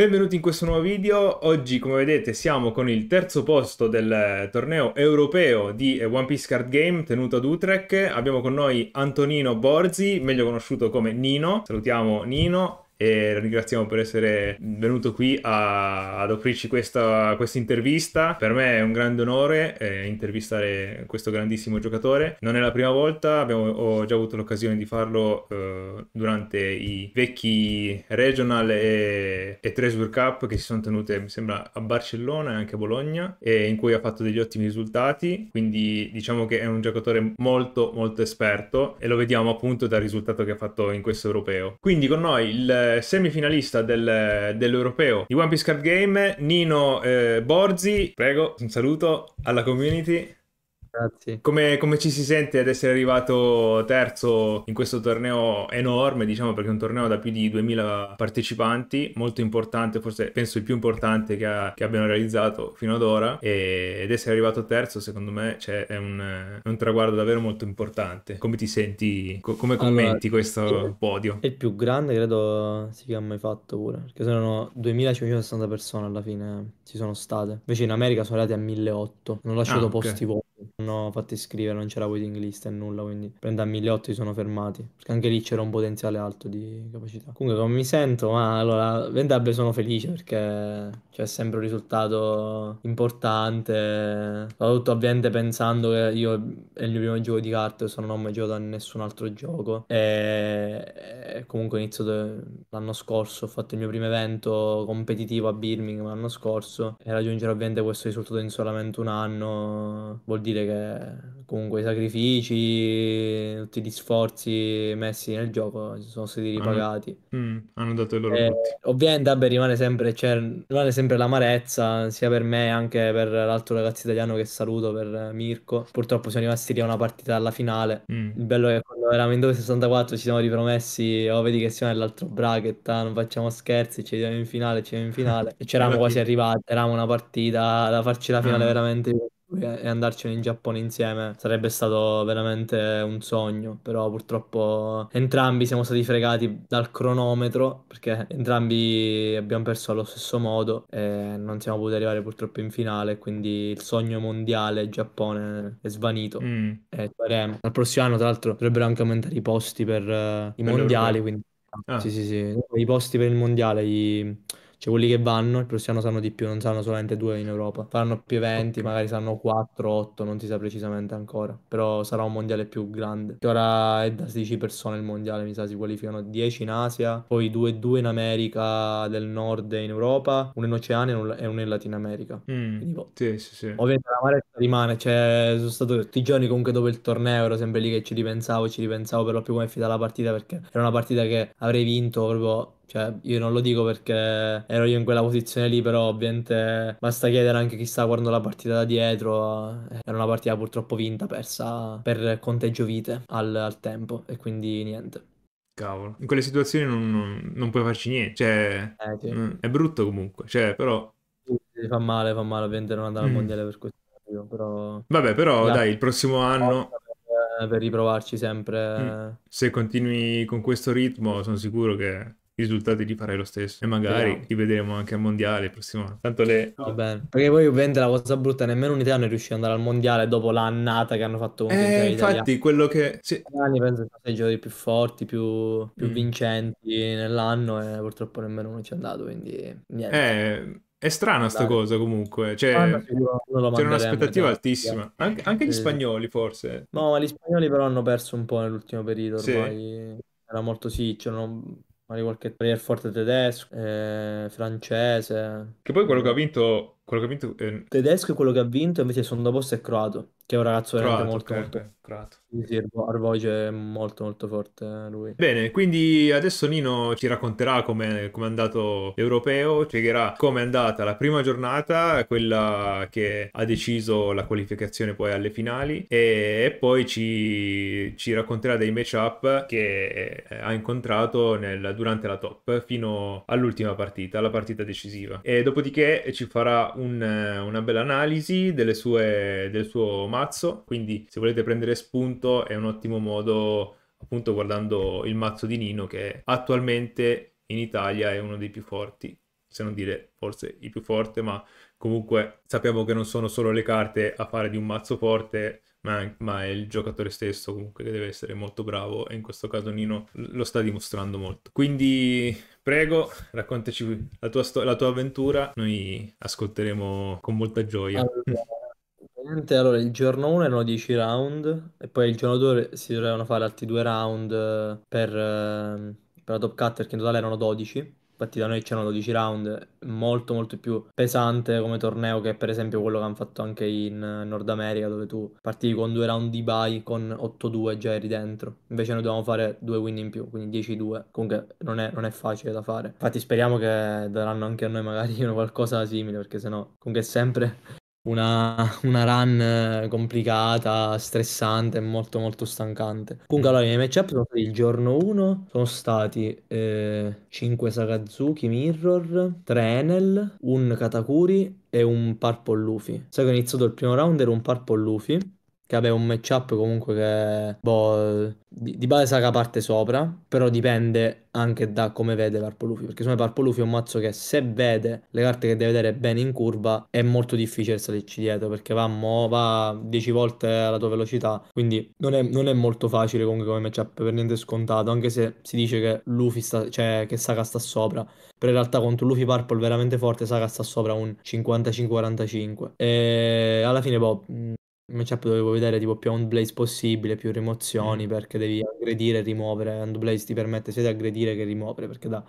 Benvenuti in questo nuovo video, oggi come vedete siamo con il terzo posto del torneo europeo di One Piece Card Game tenuto ad Utrecht, abbiamo con noi Antonino Borzi, meglio conosciuto come Nino, salutiamo Nino, e ringraziamo per essere venuto qui a, ad offrirci questa, questa, intervista. Per me è un grande onore eh, intervistare questo grandissimo giocatore. Non è la prima volta, abbiamo, ho già avuto l'occasione di farlo eh, durante i vecchi regional e, e Treasure Cup che si sono tenute, mi sembra, a Barcellona e anche a Bologna, e in cui ha fatto degli ottimi risultati. Quindi diciamo che è un giocatore molto molto esperto e lo vediamo appunto dal risultato che ha fatto in questo europeo. Quindi con noi il semifinalista del, dell'Europeo di One Piece Card Game, Nino eh, Borzi. Prego, un saluto alla community. Grazie. Come, come, ci si sente ad essere arrivato terzo in questo torneo enorme, diciamo perché è un torneo da più di 2000 partecipanti, molto importante, forse penso il più importante che, ha, che abbiano realizzato fino ad ora, e, ed essere arrivato terzo secondo me cioè, è, un, è, un, traguardo davvero molto importante. Come ti senti, co- come commenti allora, questo è, podio? È il più grande credo si sia mai fatto pure, perché sono 2560 persone alla fine, ci sono state, invece in America sono arrivati a 1800, hanno lasciato ah, okay. posti vuoti hanno fatto iscrivere, non c'era waiting list e nulla, quindi prenda a 1.800 si sono fermati, perché anche lì c'era un potenziale alto di capacità. Comunque come mi sento, ma allora, Vendabile sono felice perché c'è cioè, sempre un risultato importante, soprattutto ovviamente pensando che io è il mio primo gioco di carte, se non ho mai giocato a nessun altro gioco, e comunque ho iniziato l'anno scorso ho fatto il mio primo evento competitivo a Birmingham l'anno scorso, e raggiungere ovviamente questo risultato in solamente un anno vuol dire dire che comunque i sacrifici, tutti gli sforzi messi nel gioco sono stati ripagati. Hanno, mm, hanno dato i loro frutti. Eh, ovviamente vabbè, rimane, sempre, cioè, rimane sempre l'amarezza, sia per me anche per l'altro ragazzo italiano che saluto, per Mirko. Purtroppo siamo rimasti lì a una partita alla finale. Mm. Il bello è che quando eravamo in 264 ci siamo ripromessi, oh vedi che siamo nell'altro bracket, ah, non facciamo scherzi, ci vediamo in finale, ci vediamo in finale. E c'eravamo quasi arrivati, eravamo una partita da farci la finale mm. veramente e andarcene in Giappone insieme sarebbe stato veramente un sogno, però purtroppo entrambi siamo stati fregati dal cronometro perché entrambi abbiamo perso allo stesso modo e non siamo potuti arrivare purtroppo in finale, quindi il sogno mondiale Giappone è svanito mm. e faremo. Al prossimo anno tra l'altro dovrebbero anche aumentare i posti per uh, i per mondiali, quindi Ah. Sì, sì, sì. I posti per il mondiale, i, cioè quelli che vanno il prossimo anno sanno di più, non sanno solamente due in Europa. Faranno più eventi, magari sanno 4, 8, non si sa precisamente ancora. Però sarà un mondiale più grande. Che ora è da 16 persone il mondiale, mi sa, si qualificano 10 in Asia, poi 2-2 in America del Nord e in Europa, uno in Oceania e uno in Latina America. Mm. Tipo, boh. sì, sì, sì. Ovviamente la maretta rimane, cioè sono stato tutti i giorni comunque dopo il torneo, ero sempre lì che ci ripensavo, ci ripensavo per lo più come è finita la partita perché era una partita che avrei vinto proprio cioè, io non lo dico perché ero io in quella posizione lì, però ovviamente basta chiedere anche chi sta guardando la partita da dietro. Eh, era una partita purtroppo vinta, persa per conteggio vite al, al tempo e quindi niente. Cavolo. In quelle situazioni non, non, non puoi farci niente. Cioè, eh, sì. è brutto comunque. Cioè, però... Fa male, fa male, ovviamente non andare al mm. mondiale per questo motivo, però... Vabbè, però La... dai, il prossimo anno per riprovarci sempre. Mm. Se continui con questo ritmo, sono sicuro che risultati li farai lo stesso. E magari no. li vedremo anche al mondiale il prossimo anno. Tanto le. Va bene. Perché poi ovviamente la cosa brutta, nemmeno un italiano è riuscito ad andare al mondiale dopo l'annata che hanno fatto con eh, Infatti, italiani. quello che. Sì. Italiani penso che i giocatori più forti, più, più mm. vincenti nell'anno, e purtroppo nemmeno uno ci è andato. Quindi niente. Eh. È strana sta cosa comunque, cioè, ah, c'era un'aspettativa altissima, anche, anche gli spagnoli forse. No, ma gli spagnoli però hanno perso un po' nell'ultimo periodo, ormai sì. era molto sì, cioè non magari qualche player forte tedesco, eh, francese. Che poi quello che ha eh. vinto, quello che ha vinto eh, è... tedesco e quello che ha vinto invece il secondo posto è croato che è un ragazzo croato, molto, okay, molto... croato. Sì, Arvoige è molto molto forte eh, lui. Bene, quindi adesso Nino ci racconterà come è andato l'europeo, spiegherà come è andata la prima giornata, quella che ha deciso la qualificazione poi alle finali e, e poi ci, ci, racconterà dei match-up che eh, ha incontrato nel, durante la top fino all'ultima partita, alla partita decisiva. E dopodiché ci farà un, una bella analisi delle sue, del suo match mazzo, quindi se volete prendere spunto è un ottimo modo appunto guardando il mazzo di Nino che attualmente in Italia è uno dei più forti, se non dire forse il più forte, ma comunque sappiamo che non sono solo le carte a fare di un mazzo forte, ma, ma è il giocatore stesso comunque che deve essere molto bravo e in questo caso Nino lo sta dimostrando molto. Quindi prego, raccontaci la tua, la tua avventura, noi ascolteremo con molta gioia. Allora. Allora, il giorno 1 erano 10 round e poi il giorno 2 si dovevano fare altri due round eh, per, eh, per la top cutter che in totale erano 12. Infatti da noi c'erano 12 round, molto molto più pesante come torneo che per esempio quello che hanno fatto anche in eh, Nord America dove tu partivi con due round di bye con 8-2 già eri dentro. Invece noi dovevamo fare due win in più, quindi 10-2. Comunque non è, non è facile da fare. Infatti speriamo che daranno anche a noi magari qualcosa simile perché sennò comunque è sempre una, una, run eh, complicata, stressante e molto molto stancante. Comunque allora i miei matchup sono stati il giorno 1, sono stati eh, 5 Sakazuki Mirror, 3 Enel, un Katakuri e un Purple Luffy. Sai che ho iniziato il primo round era un Purple Luffy che vabbè è un matchup comunque che boh, di, di, base sarà parte sopra, però dipende anche da come vede Parpolufi, perché secondo me Parpolufi è un mazzo che se vede le carte che deve vedere bene in curva è molto difficile salirci dietro, perché va, mo, va 10 volte alla tua velocità, quindi non è, non è, molto facile comunque come matchup, per niente scontato, anche se si dice che Luffy sta, cioè che Saka sta sopra, però in realtà contro Luffy Purple veramente forte Saka sta sopra un 55-45 e alla fine boh il matchup dovevo vedere tipo più hand blaze possibile, più rimozioni, mm. perché devi aggredire e rimuovere. Hand blaze ti permette sia di aggredire che rimuovere, perché dà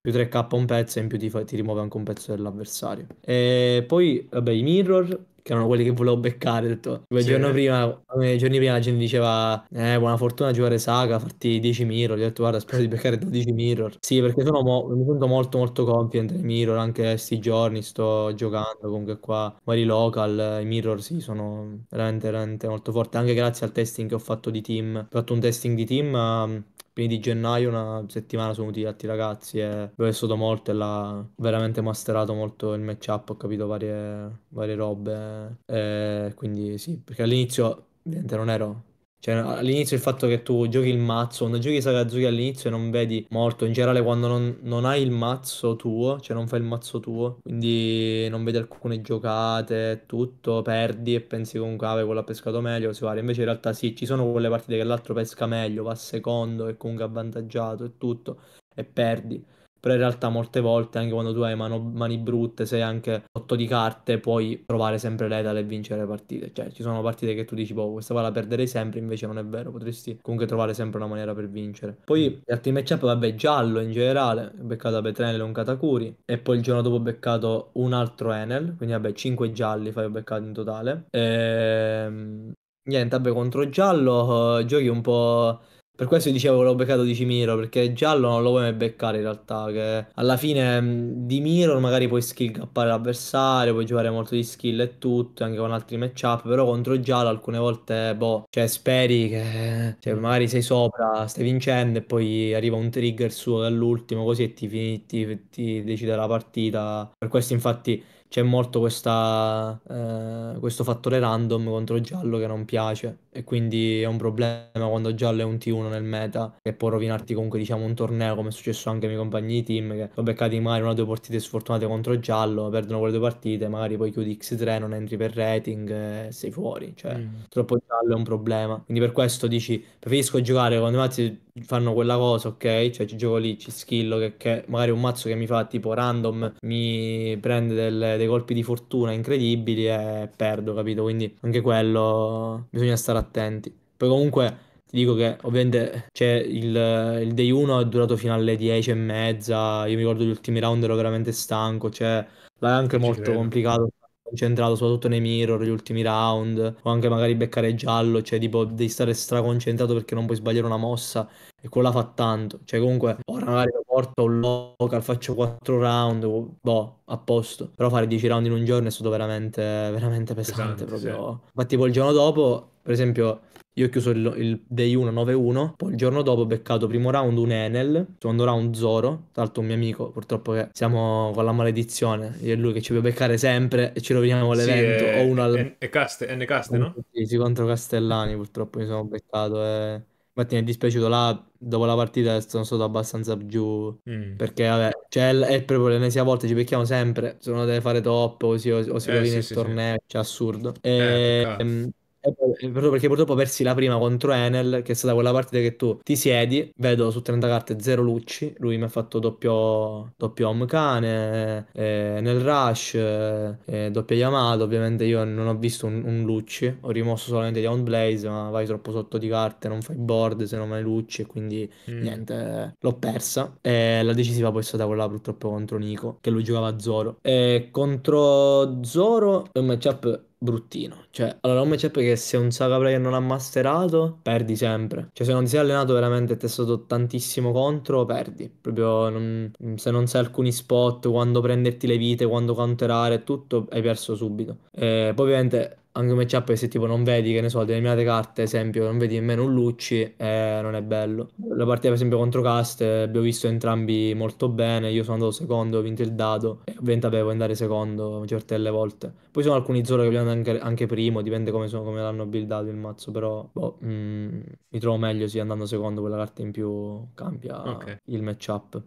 più 3k un pezzo e in più ti, fa- ti rimuove anche un pezzo dell'avversario. E poi, vabbè, i mirror che erano quelli che volevo beccare. Ho detto, il sì. giorno prima, come giorni prima la gente diceva, eh, buona fortuna giocare Saga, farti 10 mirror. Gli ho detto, guarda, spero di beccare 12 mirror. Sì, perché sono mo- mi sento molto molto confident nei mirror, anche questi giorni sto giocando comunque qua, vari local, i mirror sì, sono veramente veramente molto forti, anche grazie al testing che ho fatto di team. Ho fatto un testing di team... Um, primi di gennaio, una settimana sono venuti altri ragazzi e ho vissuto molto e l'ha veramente masterato molto il matchup, ho capito varie, varie robe, e eh, quindi sì, perché all'inizio ovviamente non ero cioè, all'inizio il fatto che tu giochi il mazzo, quando giochi Sakazuki all'inizio non vedi molto, in generale quando non, non, hai il mazzo tuo, cioè non fai il mazzo tuo, quindi non vedi alcune giocate, tutto, perdi e pensi comunque ah, quello ha pescato meglio, si varia. Invece in realtà sì, ci sono quelle partite che l'altro pesca meglio, va secondo, è comunque avvantaggiato e tutto, e perdi però in realtà molte volte anche quando tu hai mano, mani brutte, sei anche sotto di carte, puoi trovare sempre l'edal e vincere le partite. Cioè ci sono partite che tu dici, boh, questa qua la perderei sempre, invece non è vero, potresti comunque trovare sempre una maniera per vincere. Poi gli altri matchup, vabbè, giallo in generale, beccato a Petrenel e un Katakuri, e poi il giorno dopo ho beccato un altro Enel, quindi vabbè 5 gialli fai ho beccato in totale. E... Ehm, niente, vabbè contro giallo eh, giochi un po' Per questo dicevo che l'ho beccato di Cimiro, perché giallo non lo vuoi mai beccare in realtà, che alla fine mm, di Miro magari puoi skill gappare l'avversario, puoi giocare molto di skill e tutto, anche con altri matchup, però contro giallo alcune volte, boh, cioè speri che cioè, magari sei sopra, stai vincendo e poi arriva un trigger suo dall'ultimo così e ti, ti, ti decide la partita. Per questo infatti c'è molto questa, eh, questo fattore random contro giallo che non piace e quindi è un problema quando giallo è un T1 nel meta e può rovinarti comunque diciamo un torneo come è successo anche ai miei compagni di team che ho beccati magari una o due partite sfortunate contro giallo, perdono quelle due partite, magari poi chiudi X3, non entri per rating, e sei fuori, cioè mm. troppo giallo è un problema. Quindi per questo dici preferisco giocare quando i mazzi fanno quella cosa, ok? Cioè ci gioco lì, ci skillo che, che magari un mazzo che mi fa tipo random mi prende del, dei colpi di fortuna incredibili e perdo, capito? Quindi anche quello bisogna stare attenti attenti. Poi comunque ti dico che ovviamente c'è il, il, day 1 è durato fino alle 10 e mezza, io mi ricordo gli ultimi round ero veramente stanco, cioè l'era anche Ci molto credo. complicato, concentrato soprattutto nei mirror, gli ultimi round, o anche magari beccare giallo, cioè tipo devi stare straconcentrato perché non puoi sbagliare una mossa e quella fa tanto, cioè comunque ora magari lo porto un local, faccio 4 round, boh, a posto, però fare 10 round in un giorno è stato veramente, veramente pesante, pesante proprio. Sì. Ma tipo il giorno dopo per esempio, io ho chiuso il, il day 1 9-1, poi il giorno dopo ho beccato primo round un Enel, secondo round Zoro, tra l'altro un mio amico, purtroppo che siamo con la maledizione, io e lui che ci può beccare sempre e ci roviniamo l'evento. Sì, o uno al... e, e Caste, N Caste, no? Sì, contro Castellani purtroppo mi sono beccato e... Eh. Infatti mi è dispiaciuto là, dopo la partita sono stato abbastanza giù, mm. perché vabbè, cioè è proprio l'ennesima volta, ci becchiamo sempre, se uno deve fare top o si, o si eh, rovina sì, il sì, torneo, sì. cioè assurdo. E, eh, ehm, eh, perché purtroppo persi la prima contro Enel, che è stata quella partita che tu ti siedi, vedo su 30 carte 0 Lucci, lui mi ha fatto doppio, doppio home cane, eh, eh nel rush, eh, eh, doppia Yamato, ovviamente io non ho visto un, un Lucci, ho rimosso solamente Down Blaze, ma vai troppo sotto di carte, non fai board se non hai Lucci, e quindi mm. niente, l'ho persa. E la decisiva poi è stata quella purtroppo contro Nico, che lui giocava a Zoro. E contro Zoro è un matchup bruttino. Cioè, allora non mi c'è perché se un saga player non ha masterato, perdi sempre. Cioè, se non ti sei allenato veramente e ti è stato tantissimo contro, perdi. Proprio non, se non sai alcuni spot, quando prenderti le vite, quando counterare, tutto, hai perso subito. E eh, poi ovviamente anche un matchup se tipo non vedi, che ne so, determinate carte, esempio, non vedi nemmeno un Lucci, eh, non è bello. La partita per esempio contro Cast eh, abbiamo visto entrambi molto bene, io sono andato secondo, ho vinto il dado, e ovviamente avevo andare secondo certe delle volte. Poi sono alcuni Zoro che abbiamo anche, anche primo, dipende come, sono, come l'hanno buildato il mazzo, però boh, mh, mm, mi trovo meglio sì andando secondo, quella carta in più cambia okay. il matchup.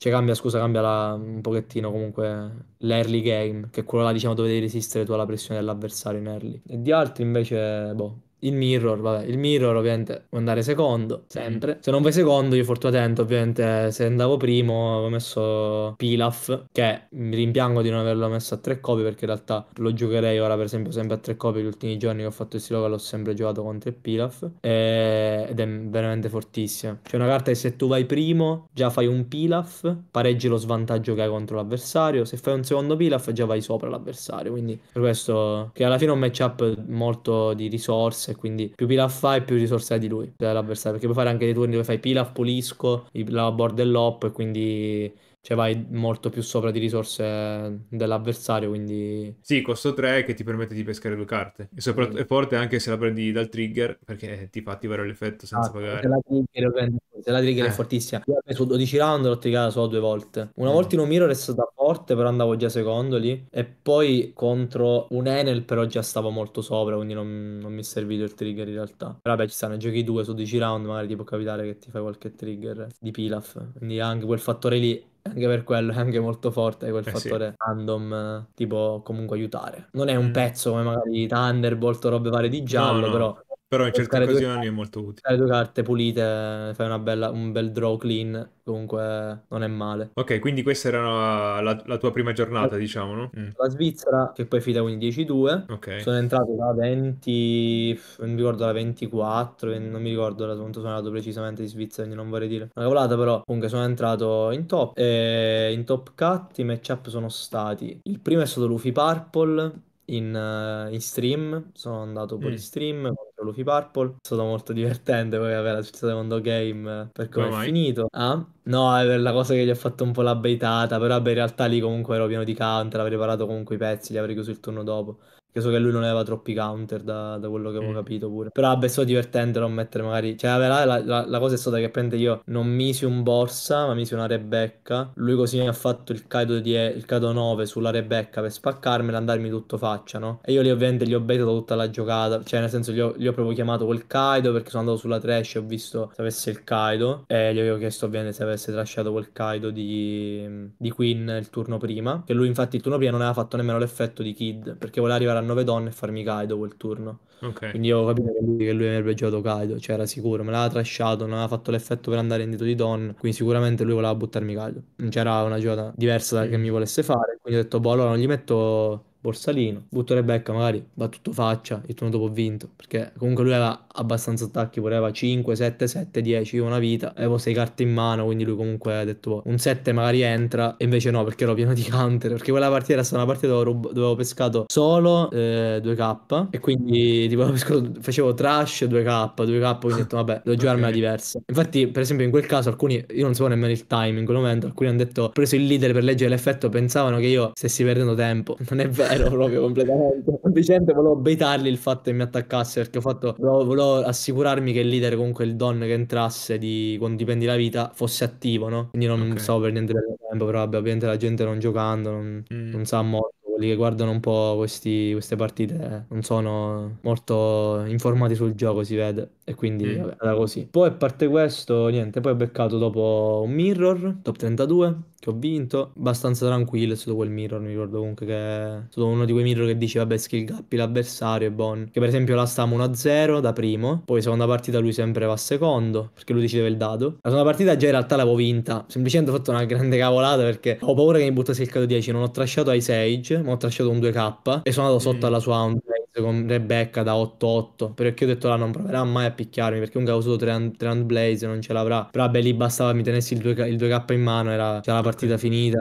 Cioè cambia, scusa, cambia la- un pochettino comunque l'early game, che è quello là diciamo dove devi resistere tu alla pressione dell'avversario in early. E di altri invece, boh, il Mirror, vabbè, il Mirror ovviamente può andare secondo, sempre. Mm. Se non vai secondo, io fortunatamente, ovviamente, se andavo primo avevo messo Pilaf, che mi rimpiango di non averlo messo a tre copie, perché in realtà lo giocherei ora, per esempio, sempre a tre copie. Gli ultimi giorni che ho fatto il Siloga l'ho sempre giocato con tre Pilaf, e... ed è veramente fortissima. C'è una carta che se tu vai primo, già fai un Pilaf, pareggi lo svantaggio che hai contro l'avversario, se fai un secondo Pilaf già vai sopra l'avversario, quindi per questo che alla fine è un matchup molto di risorse e quindi più pilaf fai più risorse hai di lui dell'avversario eh, perché puoi fare anche dei turni dove fai pilaf pulisco la board dell'op e quindi cioè vai molto più sopra di risorse dell'avversario, quindi... Sì, costo 3 che ti permette di pescare due carte. E, soprattutto è mm. forte anche se la prendi dal trigger, perché ti fa attivare l'effetto senza ah, pagare. Se la trigger, se la trigger eh. è fortissima. Io su 12 round l'ho triggerata solo due volte. Una mm. volta in un mirror è stata forte, però andavo già secondo lì. E poi contro un Enel però già stavo molto sopra, quindi non, non mi è servito il trigger in realtà. Però vabbè, ci stanno, giochi 2 su 12 round, magari ti può capitare che ti fai qualche trigger di pilaf. Quindi anche quel fattore lì anche per quello è anche molto forte quel eh fattore sì. random, tipo comunque aiutare. Non è un mm. pezzo come magari Thunderbolt o robe varie di giallo, no, no. però però in certe occasioni due, è molto utile. Fare due carte pulite, fai bella, un bel draw clean, comunque non è male. Ok, quindi questa era la, la, la tua prima giornata, la, diciamo, no? Mm. La Svizzera, che poi fida quindi 10-2. Okay. Sono entrato da 20, non mi ricordo la 24, non mi ricordo da quanto sono andato precisamente di Svizzera, quindi non vorrei dire una cavolata, però comunque sono entrato in top. E in top cut i matchup sono stati, il primo è stato Luffy Purple, in, eh, in stream, sono andato poi in mm. stream contro Luffy Purple, è stato molto divertente, poi vabbè il secondo game eh, per come come è mai? finito. Ah? No, è per la cosa che gli ho fatto un po' la baitata, però vabbè in realtà lì comunque ero pieno di counter, avrei preparato comunque i pezzi, li avrei chiuso il turno dopo. Penso che lui non aveva troppi counter da, da quello che avevo mm. capito pure. Però vabbè, è stato divertente non mettere magari... Cioè, vabbè, la, la, la, cosa è stata che prende io non misi un Borsa, ma misi una Rebecca. Lui così mi ha fatto il Kaido, di, il Kaido 9 sulla Rebecca per spaccarmela e andarmi tutto faccia, no? E io lì ovviamente gli ho bettato tutta la giocata. Cioè, nel senso, gli ho, gli ho proprio chiamato quel Kaido perché sono andato sulla trash e ho visto se avesse il Kaido. E gli ho chiesto ovviamente se avesse trasciato quel Kaido di, di Queen il turno prima. Che lui infatti il turno prima non aveva fatto nemmeno l'effetto di Kid perché voleva arrivare a 9 donne e farmi Kaido quel turno. Okay. Quindi io ho capito che lui, che lui avrebbe giocato Kaido, cioè era sicuro, me l'aveva trasciato, non aveva fatto l'effetto per andare in dito di Don, quindi sicuramente lui voleva buttarmi Kaido. Non c'era una giocata diversa che mi volesse fare, quindi ho detto, boh, allora non gli metto Borsalino. Butto Rebecca, magari va tutto faccia il turno dopo vinto. Perché comunque lui aveva abbastanza attacchi, voleva 5, 7, 7, 10, io una vita. Avevo 6 carte in mano, quindi lui comunque ha detto boh, un 7 magari entra. E invece no, perché ero pieno di counter. Perché quella partita era stata una partita dove, rob- dove avevo pescato solo eh, 2k. E quindi tipo, pescato, facevo trash 2k, 2k. Quindi ho detto vabbè, devo giocarmela okay. diversa. Infatti, per esempio, in quel caso alcuni, io non so nemmeno il timing in quel momento, alcuni hanno detto, ho preso il leader per leggere l'effetto, pensavano che io stessi perdendo tempo. Non è vero zero proprio completamente. Semplicemente volevo baitarli il fatto che mi attaccasse perché ho fatto, volevo, volevo, assicurarmi che il leader, comunque il don che entrasse di quando dipendi la vita, fosse attivo, no? Quindi non okay. stavo per niente per tempo, però vabbè, ovviamente la gente non giocando, non, mm. non sa molto quelli che guardano un po' questi, queste partite non sono molto informati sul gioco, si vede. E quindi mm. vabbè, era così. Poi a parte questo, niente, poi ho beccato dopo un mirror, top 32, che ho vinto, abbastanza tranquillo, è stato quel mirror, mi ricordo comunque che è stato uno di quei mirror che dice vabbè skill gap l'avversario è buono, che per esempio la stiamo 1-0 da primo, poi seconda partita lui sempre va secondo, perché lui decideva il dado, la seconda partita già in realtà l'avevo vinta, semplicemente ho fatto una grande cavolata perché ho paura che mi buttassi il caso 10, non ho trashato ai Sage, ma ho trashato un 2k e sono andato sotto mm. alla sua round cioè, con Rebecca da 8-8 perché ho detto là ah, non proverà mai a picchiarmi perché comunque avevo solo 3 hand blaze non ce l'avrà però beh lì bastava mi tenessi il 2, k in mano era la partita finita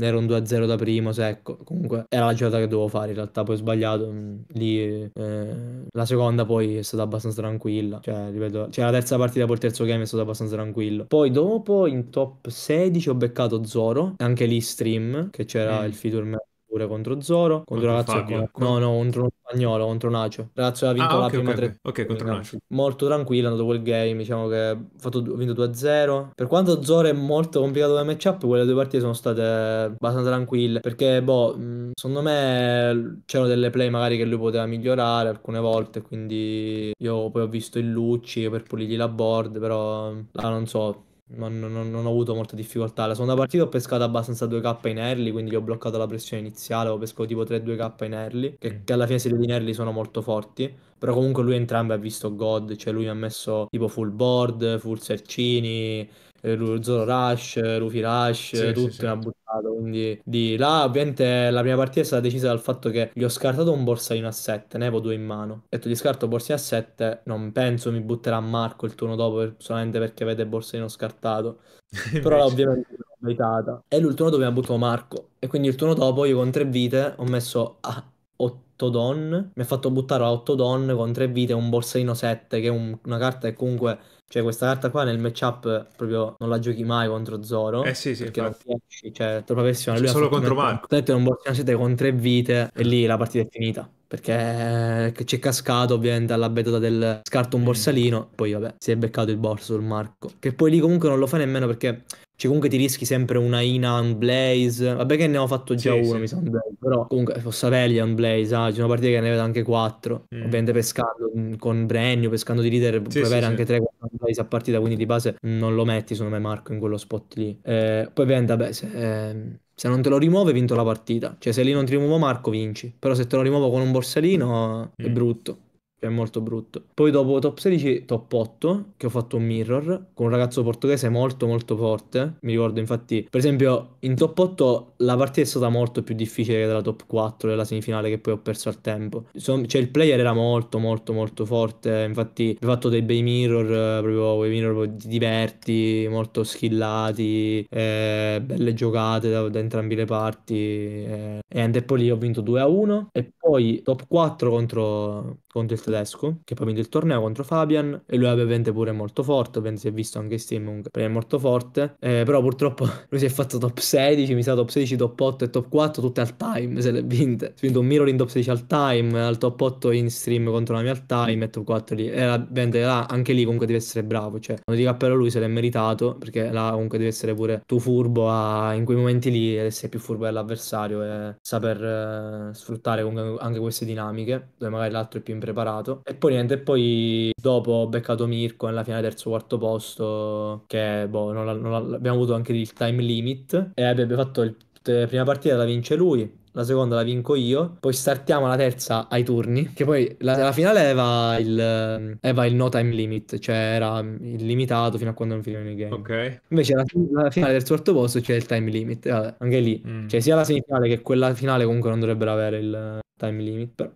era un 2-0 da primo secco cioè, comunque era la giocata che dovevo fare in realtà poi ho sbagliato lì eh, la seconda poi è stata abbastanza tranquilla cioè ripeto cioè la terza partita poi il terzo game è stato abbastanza tranquillo poi dopo in top 16 ho beccato Zoro anche lì stream che c'era mm. il feature match pure contro Zoro, contro, contro Razzo, con... no, no, contro uno spagnolo, contro Nacio. Razzo ha vinto ah, okay, la prima okay, tre. Ok, contro Nacio. Molto tranquillo, dopo il game, diciamo che ha vinto 2-0. Per quanto Zoro è molto complicato da matchup, quelle due partite sono state abbastanza tranquille, perché boh, mm, secondo me c'erano delle play magari che lui poteva migliorare alcune volte, quindi io poi ho visto il Lucci per pulirgli la board, però mm, là non so, non, non, non ho avuto molte difficoltà. La seconda partita ho pescato abbastanza 2k in early, quindi gli ho bloccato la pressione iniziale, ho pescato tipo 3-2k in early, che, mm. che alla fine se vede in early sono molto forti. Però comunque lui entrambi ha visto God, cioè lui mi ha messo tipo full board, full sercini, eh, Zoro Rush, Luffy Rush, sì, tutti sì, sì. hanno buttato. Quindi di là, ovviamente, la prima partita è stata decisa dal fatto che gli ho scartato un borsalino a 7, ne avevo due in mano. Ho detto, gli scarto borsalino a 7, non penso mi butterà Marco il turno dopo, solamente perché avete borsalino scartato. Però Invece... ovviamente Vitata. E l'ultimo dopo ha buttato Marco. E quindi il turno dopo io con tre vite ho messo a 8 don. Mi ha fatto buttare a 8 don con tre vite un borsalino 7, che è un, una carta che comunque cioè, questa carta qua nel matchup proprio non la giochi mai contro Zoro. Eh sì, sì. Perché infatti. non riesci, cioè, troppo pressione. Lui solo contro Marco. Tanto Detto non borsino siete con tre vite e lì la partita è finita. Perché c'è cascato ovviamente alla beta del scarto un borsalino. Poi vabbè, si è beccato il borso sul Marco. Che poi lì comunque non lo fa nemmeno perché cioè, comunque ti rischi sempre una Ina, un Blaze. Vabbè, che ne ho fatto già sì, uno, sì. mi sa un Blaze. Però comunque posso avergli un Blaze. Ah, c'è una partita che ne vedo anche quattro. Mm. Ovviamente pescando mm, con Brennio, pescando di leader, sì, puoi avere anche 3-4 Blaze a partita. Quindi di base non lo metti, secondo me, Marco, in quello spot lì. Eh, poi ovviamente, vabbè, se, eh, se non te lo rimuove, vinto la partita. Cioè, se lì non ti rimuovo Marco, vinci. Però se te lo rimuovo con un borsellino, mm. è brutto è molto brutto. Poi dopo top 16, top 8, che ho fatto un mirror con un ragazzo portoghese molto molto forte. Mi ricordo infatti, per esempio, in top 8 la partita è stata molto più difficile che della top 4 della semifinale che poi ho perso al tempo. Insomma, cioè il player era molto molto molto forte, infatti ho fatto dei bei mirror, eh, proprio quei mirror diverti, molto skillati, eh, belle giocate da, da entrambe le parti. Eh. E poi lì ho vinto 2 a 1 e poi top 4 contro, contro, il tedesco, che poi ha vinto il torneo contro Fabian, e lui ovviamente pure molto forte, Penso si è visto anche Stimmung, è molto forte, eh, però purtroppo lui si è fatto top 16, mi sa top 16, top 8 e top 4, tutte al time, se le ha vinte. Si è vinto un mirror in top 16 al time, al top 8 in stream contro la mia al time, e top 4 lì. Era, ovviamente là, anche lì comunque deve essere bravo, cioè, non dico però lui se l'è meritato, perché là comunque deve essere pure tu furbo a, in quei momenti lì, ed essere più furbo dell'avversario e saper eh, sfruttare comunque anche, queste dinamiche, dove magari l'altro è più impreparato. E poi niente, poi dopo ho beccato Mirko nella finale terzo quarto posto, che boh, non, non abbiamo avuto anche il time limit, e abbiamo fatto la prima partita la vince lui, la seconda la vinco io, poi startiamo la terza ai turni, che poi la, la finale aveva il, aveva eh, il no time limit, cioè era illimitato fino a quando non finivano i game. Ok. Invece la, la finale del quarto posto c'è il time limit, vabbè, anche lì, mm. cioè sia la semifinale che quella finale comunque non dovrebbero avere il time limit, però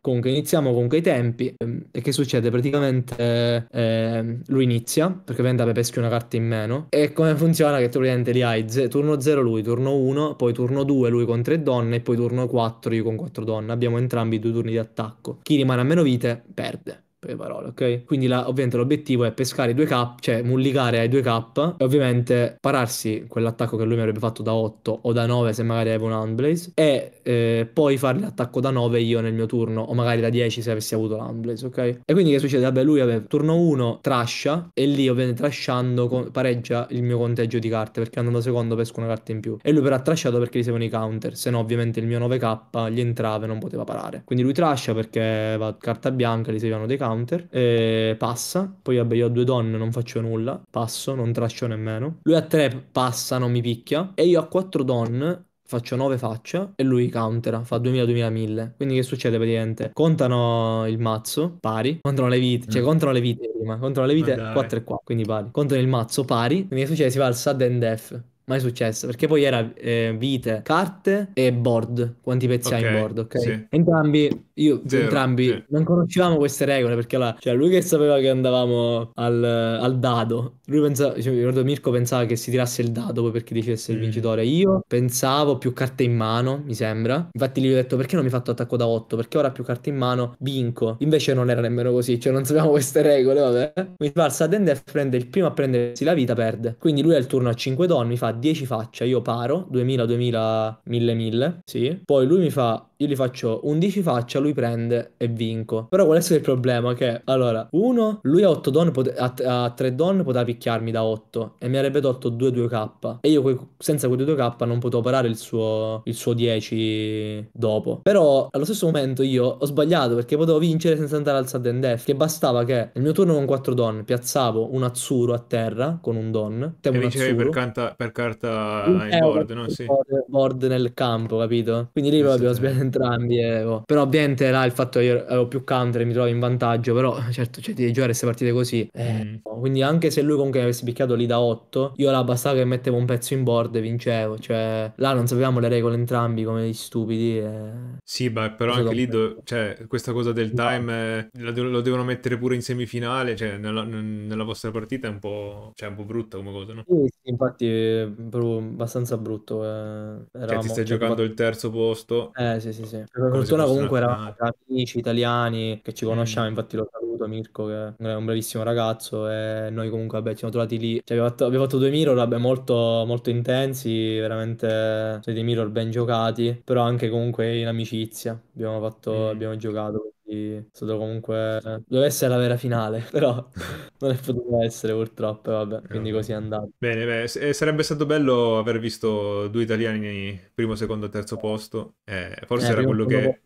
Comunque iniziamo con quei tempi. Ehm, e che succede? Praticamente eh, lui inizia, perché ovviamente vabbè, peschi una carta in meno. E come funziona? Che tu praticamente li hai z- turno 0 lui, turno 1, poi turno 2 lui con 3 donne e poi turno 4 io con 4 donne. Abbiamo entrambi due turni di attacco. Chi rimane a meno vite perde per parole, ok? Quindi la, ovviamente l'obiettivo è pescare i 2K, cioè mulligare ai 2K e ovviamente pararsi quell'attacco che lui mi avrebbe fatto da 8 o da 9 se magari avevo un Unblaze e eh, poi fare l'attacco da 9 io nel mio turno o magari da 10 se avessi avuto l'Unblaze, ok? E quindi che succede? Vabbè lui aveva turno 1 trascia e lì ovviamente trasciando con, pareggia il mio conteggio di carte perché andando secondo pesco una carta in più e lui però ha trasciato perché gli servono i counter, se no ovviamente il mio 9K gli entrava e non poteva parare. Quindi lui trascia perché va carta bianca, gli servivano dei counter counter, eh, passa, poi vabbè io ho due donne, non faccio nulla, passo, non traccio nemmeno. Lui a tre passa, non mi picchia, e io a quattro donne faccio 9 faccia e lui countera, fa 2000 2000 1000. Quindi che succede praticamente? Contano il mazzo pari, contano le vite, cioè mm. contano le vite prima, contano le vite 4 e 4, quindi pari. Contano il mazzo pari, quindi che succede? Si va al sad and def. Mai successo, perché poi era eh, vite, carte e board, quanti pezzi okay, hai in board, ok? Sì. Entrambi, io, Zero, entrambi, sì. non conoscevamo queste regole, perché la, cioè lui che sapeva che andavamo al, al dado, lui pensava, cioè, ricordo Mirko pensava che si tirasse il dado poi perché dicesse mm. il vincitore, io pensavo più carte in mano, mi sembra, infatti gli ho detto perché non mi hai fatto attacco da 8, perché ora più carte in mano vinco, invece non era nemmeno così, cioè non sapevamo queste regole, vabbè. Mi fa a sudden prende il primo a prendersi la vita, perde, quindi lui ha il turno a 5 don, mi fa 10 facce, io paro, 2000, 2000, 1000, 1000, sì. Poi lui mi fa io gli faccio 11 faccia, lui prende e vinco. Però qual è il problema? Che allora, uno, lui a 8 don pote- a, a 3 donne poteva picchiarmi da 8 e mi avrebbe tolto 2-2k. E io que- senza quei 2k non potevo parare il suo, il suo 10 dopo. Però allo stesso momento io ho sbagliato perché potevo vincere senza andare al sudden death. Che bastava che nel mio turno con 4 donne piazzavo un azzurro a terra con un don. E vincevi per, canta- per carta in board, no? Sì. Board nel campo, capito? Quindi lì proprio ho sbagliato entrambi. Eh, boh. Però ovviamente là il fatto che io ero più counter mi trovo in vantaggio, però certo, cioè, devi giocare queste partite così. Eh, mm. boh. Quindi anche se lui comunque mi avesse picchiato lì da 8, io la bastava che mettevo un pezzo in board e vincevo. Cioè, là non sapevamo le regole entrambi come gli stupidi. E... Eh. Sì, beh, però anche lì, do... cioè, questa cosa del time eh, lo devono mettere pure in semifinale, cioè, nella, nella vostra partita è un po', cioè, un po brutta come cosa, no? Sì, sì infatti, abbastanza brutto. Eh. Eravamo, cioè, ti stai giocando il terzo posto. Eh, sì, sì, sì. Cioè, per fortuna comunque eravamo amici italiani che ci conosciamo, mm. infatti lo saluto Mirko che è un bravissimo ragazzo e noi comunque vabbè, ci siamo trovati lì. Cioè, abbiamo, fatto, abbiamo fatto due mirror vabbè, molto, molto intensi, veramente cioè, dei mirror ben giocati, però anche comunque in amicizia abbiamo, fatto, mm. abbiamo giocato è stato comunque... Doveva essere la vera finale, però non è potuto essere purtroppo, vabbè, quindi così è andato. Bene, beh, eh, sarebbe stato bello aver visto due italiani primo, secondo e terzo posto, eh, forse eh, era quello che...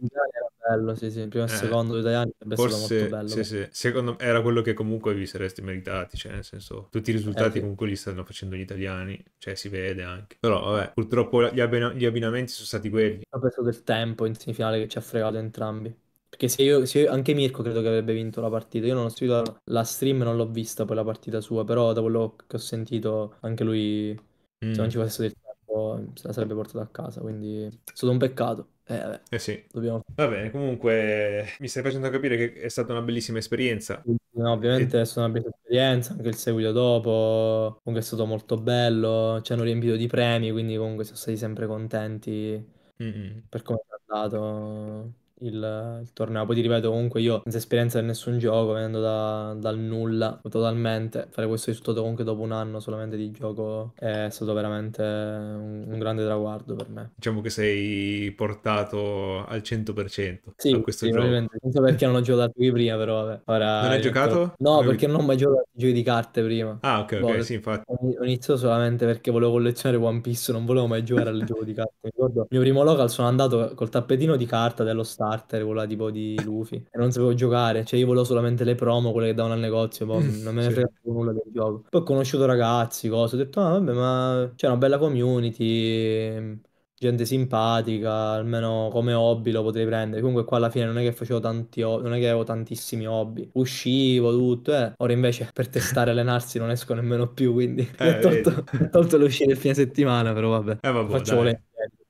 Bello, sì, sì, primo e eh, secondo degli anni sarebbe forse, bello. Sì, sì. Secondo me era quello che comunque vi sareste meritati, cioè nel senso tutti i eh, risultati eh, sì. comunque li stanno facendo gli italiani, cioè si vede anche. Però vabbè, purtroppo gli, abbina- gli abbinamenti sono stati quelli. Ha preso del tempo in semifinale che ci ha fregato entrambi. Perché se io, se io, anche Mirko credo che avrebbe vinto la partita. Io non ho seguito la stream, non l'ho vista poi la partita sua, però da quello che ho sentito anche lui, se non mm. ci fosse del tempo, se la sarebbe portata a casa. Quindi è stato un peccato. Eh, eh sì. Dobbiamo... Va bene, comunque mi stai facendo capire che è stata una bellissima esperienza. No, ovviamente è stata una bella esperienza, anche il seguito dopo, comunque è stato molto bello, ci hanno riempito di premi, quindi comunque siamo stati sempre contenti Mm-mm. per come è andato il, il, torneo. Poi ti ripeto, comunque io senza esperienza in nessun gioco, venendo da, dal nulla totalmente, fare questo risultato comunque dopo un anno solamente di gioco è stato veramente un, un grande traguardo per me. Diciamo che sei portato al 100% sì, a questo sì, gioco. Non so perché non ho giocato qui prima, però vabbè. Ora, non hai giocato? No, non perché vi... non ho mai giocato giochi di carte prima. Ah, ok, boh, ok, sì, infatti. Ho iniziato solamente perché volevo collezionare One Piece, non volevo mai giocare al gioco di carte. Mi ricordo, il mio primo local sono andato col tappetino di carta dello stadio Starter, quella tipo di Luffy. E non sapevo giocare, cioè io volevo solamente le promo, quelle che davano al negozio, poi boh, mm, non me ne frega più nulla del gioco. Poi ho conosciuto ragazzi, cose, ho detto, ah, vabbè, ma c'è una bella community, gente simpatica, almeno come hobby lo potrei prendere. Comunque qua alla fine non è che facevo tanti hobby, non è che avevo tantissimi hobby. Uscivo tutto, eh. Ora invece per testare allenarsi non esco nemmeno più, quindi eh, ho, tolto, ho tolto l'uscita il fine settimana, però vabbè. Eh, vabbè faccio dai. volentieri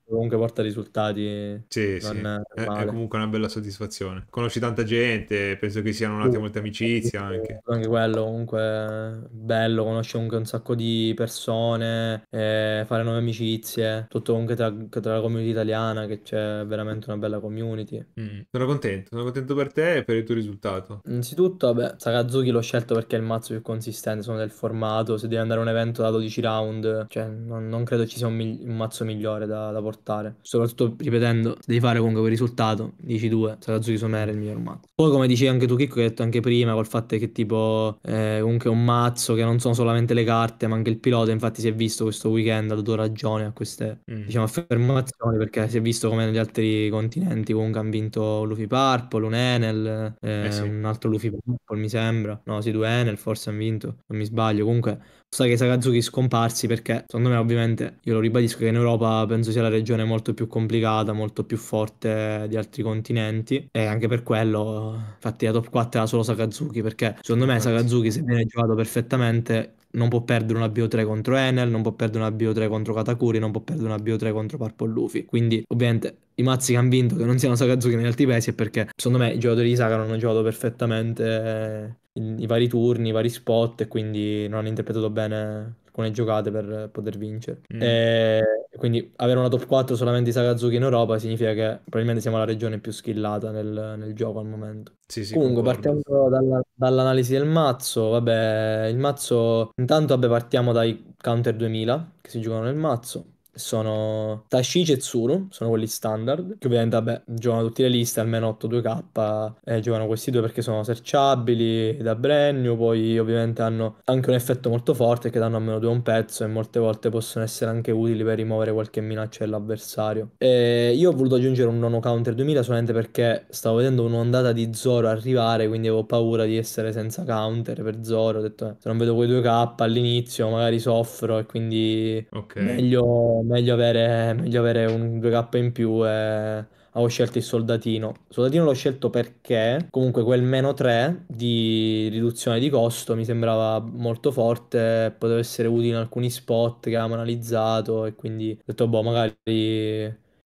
comunque porta risultati. Sì, sì. È, è, comunque una bella soddisfazione. Conosci tanta gente, penso che siano nate uh, molte amicizie anche. Anche quello comunque bello, conosci comunque un sacco di persone, eh, fare nuove amicizie, tutto comunque tra, tra, la community italiana che c'è veramente una bella community. Mm. Sono contento, sono contento per te e per il tuo risultato. Innanzitutto, vabbè, Sakazuki l'ho scelto perché è il mazzo più consistente, sono del formato, se devi andare a un evento da 12 round, cioè non, non credo ci sia un, migli- un mazzo migliore da, da portare portare. Soprattutto, ripetendo, devi fare comunque quel risultato, Dici due, Sakazuki Somera è il miglior mazzo. Poi come dicevi anche tu Kiko, che hai detto anche prima, col fatto che tipo eh, comunque è un mazzo che non sono solamente le carte, ma anche il pilota, infatti si è visto questo weekend, ha dato ragione a queste mm. diciamo, affermazioni, perché si è visto come negli altri continenti comunque hanno vinto Luffy Purple, un Enel, eh, eh sì. un altro Luffy Purple mi sembra, no sì due Enel forse hanno vinto, non mi sbaglio, comunque sta che Sakazuki scomparsi perché secondo me ovviamente io lo ribadisco che in Europa penso sia la regione molto più complicata, molto più forte di altri continenti e anche per quello infatti la top 4 era solo Sakazuki perché secondo me Sakazuki se viene giocato perfettamente non può perdere una BO3 contro Enel, non può perdere una BO3 contro Katakuri, non può perdere una BO3 contro Purple Luffy. Quindi, ovviamente, i mazzi che hanno vinto che non siano Sakazuki negli altri paesi è perché, secondo me, i giocatori di non hanno giocato perfettamente i, vari turni, i vari spot e quindi non hanno interpretato bene alcune giocate per poter vincere. Mm. E quindi avere una top 4 solamente di Sakazuki in Europa significa che probabilmente siamo la regione più skillata nel, nel gioco al momento. Sì, sì, Comunque, concordo. partendo dalla, dall'analisi del mazzo, vabbè, il mazzo, intanto vabbè, partiamo dai Counter 2000 che si giocano nel mazzo sono Tashi e Tsuru, sono quelli standard, che ovviamente vabbè, giocano tutte le liste, almeno 8-2K, eh, giocano questi due perché sono searchabili da Brennio, poi ovviamente hanno anche un effetto molto forte che danno almeno due a un pezzo e molte volte possono essere anche utili per rimuovere qualche minaccia dell'avversario. E io ho voluto aggiungere un nono counter 2000 solamente perché stavo vedendo un'ondata di Zoro arrivare, quindi avevo paura di essere senza counter per Zoro, ho detto eh, se non vedo quei 2K all'inizio magari soffro e quindi okay. meglio meglio avere, meglio avere un 2K in più e avevo scelto il soldatino. soldatino l'ho scelto perché comunque quel meno 3 di riduzione di costo mi sembrava molto forte, poteva essere utile in alcuni spot che avevamo analizzato e quindi ho detto boh magari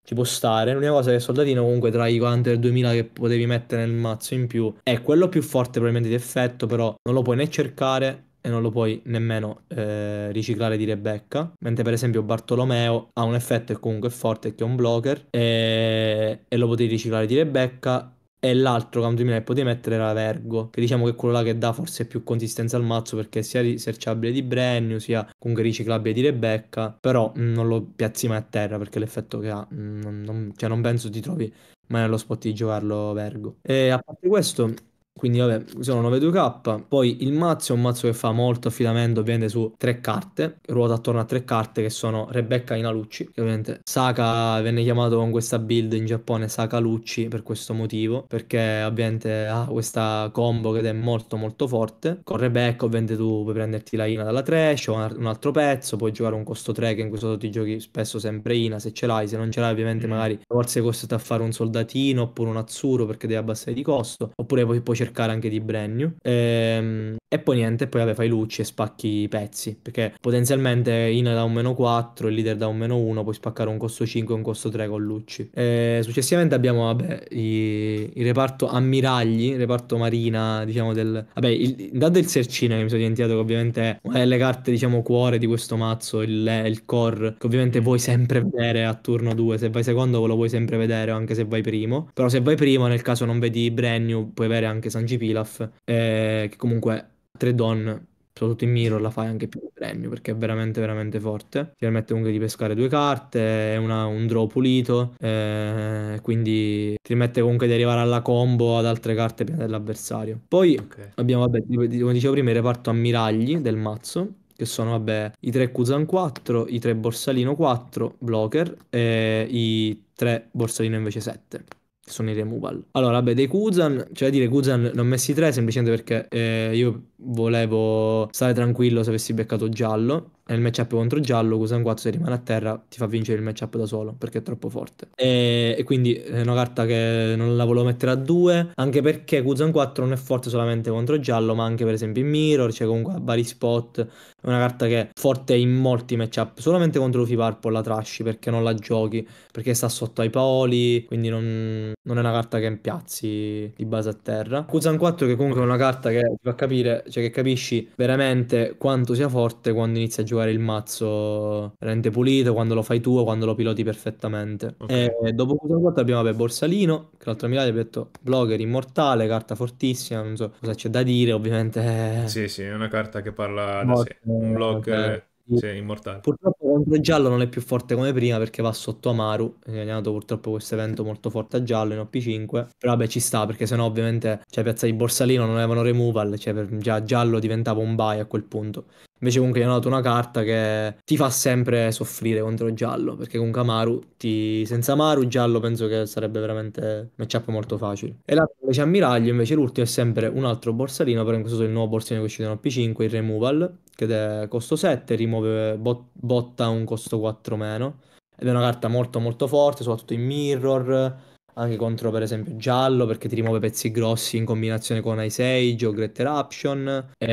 ci può stare. L'unica cosa è che il soldatino comunque tra i 40 e il 2000 che potevi mettere nel mazzo in più è quello più forte probabilmente di effetto, però non lo puoi né cercare e non lo puoi nemmeno eh, riciclare di Rebecca, mentre per esempio Bartolomeo ha un effetto che comunque è forte che è un blocker e, e lo potevi riciclare di Rebecca e l'altro Count Milan che potevi mettere era Vergo, che diciamo che è quello là che dà forse più consistenza al mazzo perché sia riserciabile di Brennio, sia comunque riciclabile di Rebecca, però non lo piazzi mai a terra perché l'effetto che ha, non, non, cioè non penso ti trovi mai nello spot di giocarlo Vergo. E a parte questo, quindi vabbè, sono 9-2K. Poi il mazzo è un mazzo che fa molto affidamento ovviamente su tre carte, ruota attorno a tre carte che sono Rebecca Inalucci, che ovviamente Saka venne chiamato con questa build in Giappone Saka Lucci per questo motivo, perché ovviamente ha questa combo ed è molto molto forte. Con Rebecca ovviamente tu puoi prenderti la Ina dalla trash o un altro pezzo, puoi giocare un costo 3 che in questo caso ti giochi spesso sempre Ina se ce l'hai, se non ce l'hai ovviamente mm. magari forse è a fare un soldatino oppure un azzurro perché devi abbassare di costo, oppure poi, poi c'è cercare anche di Brennio. Ehm, e poi niente, poi vabbè, fai luci e spacchi i pezzi, perché potenzialmente in da un meno 4, il leader da un meno 1, puoi spaccare un costo 5 e un costo 3 con lucci. E successivamente abbiamo vabbè, i, il reparto ammiragli, il reparto marina, diciamo del... Vabbè, il, intanto il Sercina che mi sono dimenticato che ovviamente è una delle carte, diciamo, cuore di questo mazzo, il, il core, che ovviamente vuoi sempre vedere a turno 2, se vai secondo lo vuoi sempre vedere, anche se vai primo. Però se vai primo, nel caso non vedi Brand New, puoi avere anche Sanji Pilaf, eh, che comunque altre donne, soprattutto in Miro, la fai anche più di premio perché è veramente veramente forte. Ti permette comunque di pescare due carte, è un draw pulito, eh, quindi ti permette comunque di arrivare alla combo ad altre carte dell'avversario. Poi okay. abbiamo, vabbè, come dicevo prima, il reparto ammiragli del mazzo, che sono vabbè, i 3 Kuzan 4, i 3 Borsalino 4, Blocker, e i 3 Borsalino invece 7. Che sono i removal. Allora, vabbè, dei Kuzan, cioè dire Kuzan ne ho messi 3 semplicemente perché eh, io volevo stare tranquillo se avessi beccato giallo. Nel matchup contro giallo, Kusan 4 se rimane a terra ti fa vincere il matchup da solo perché è troppo forte. E, e quindi è eh, una carta che non la volevo mettere a 2, anche perché Kusan 4 non è forte solamente contro giallo, ma anche per esempio in mirror, c'è cioè comunque a vari spot. È una carta che è forte in molti matchup, solamente contro Luffy Purple la trashi perché non la giochi, perché sta sotto ai paoli, quindi non, non è una carta che piazzi di base a terra. Kusan 4 che comunque è una carta che ti fa capire cioè che capisci veramente quanto sia forte quando inizi a giocare il mazzo rende pulito, quando lo fai tuo, quando lo piloti perfettamente. Okay. E dopo questa volta abbiamo vabbè, Borsalino, che l'altro Milano ha detto blogger immortale, carta fortissima, non so cosa c'è da dire, ovviamente. Sì, sì, è una carta che parla da sé, un blogger Okay. Sì, immortale. Purtroppo contro giallo non è più forte come prima perché va sotto Amaru. È andato purtroppo questo evento molto forte a giallo in OP5. Però vabbè ci sta perché sennò ovviamente cioè, piazza di Borsalino non avevano removal. Cioè già giallo diventava un buy a quel punto. Invece comunque gli hanno dato una carta che ti fa sempre soffrire contro giallo. Perché comunque Amaru ti... senza Amaru giallo penso che sarebbe veramente matchup molto facile. E l'altro invece ammiraglio, invece l'ultimo è sempre un altro borsalino. Però in questo caso il nuovo borsalino che uscito in OP5, il removal, che è costo 7, rimuove bot, bot Lotta ha un costo 4 meno ed è una carta molto molto forte, soprattutto in mirror anche contro per esempio Giallo perché ti rimuove pezzi grossi in combinazione con Ice Age o Great Eruption e,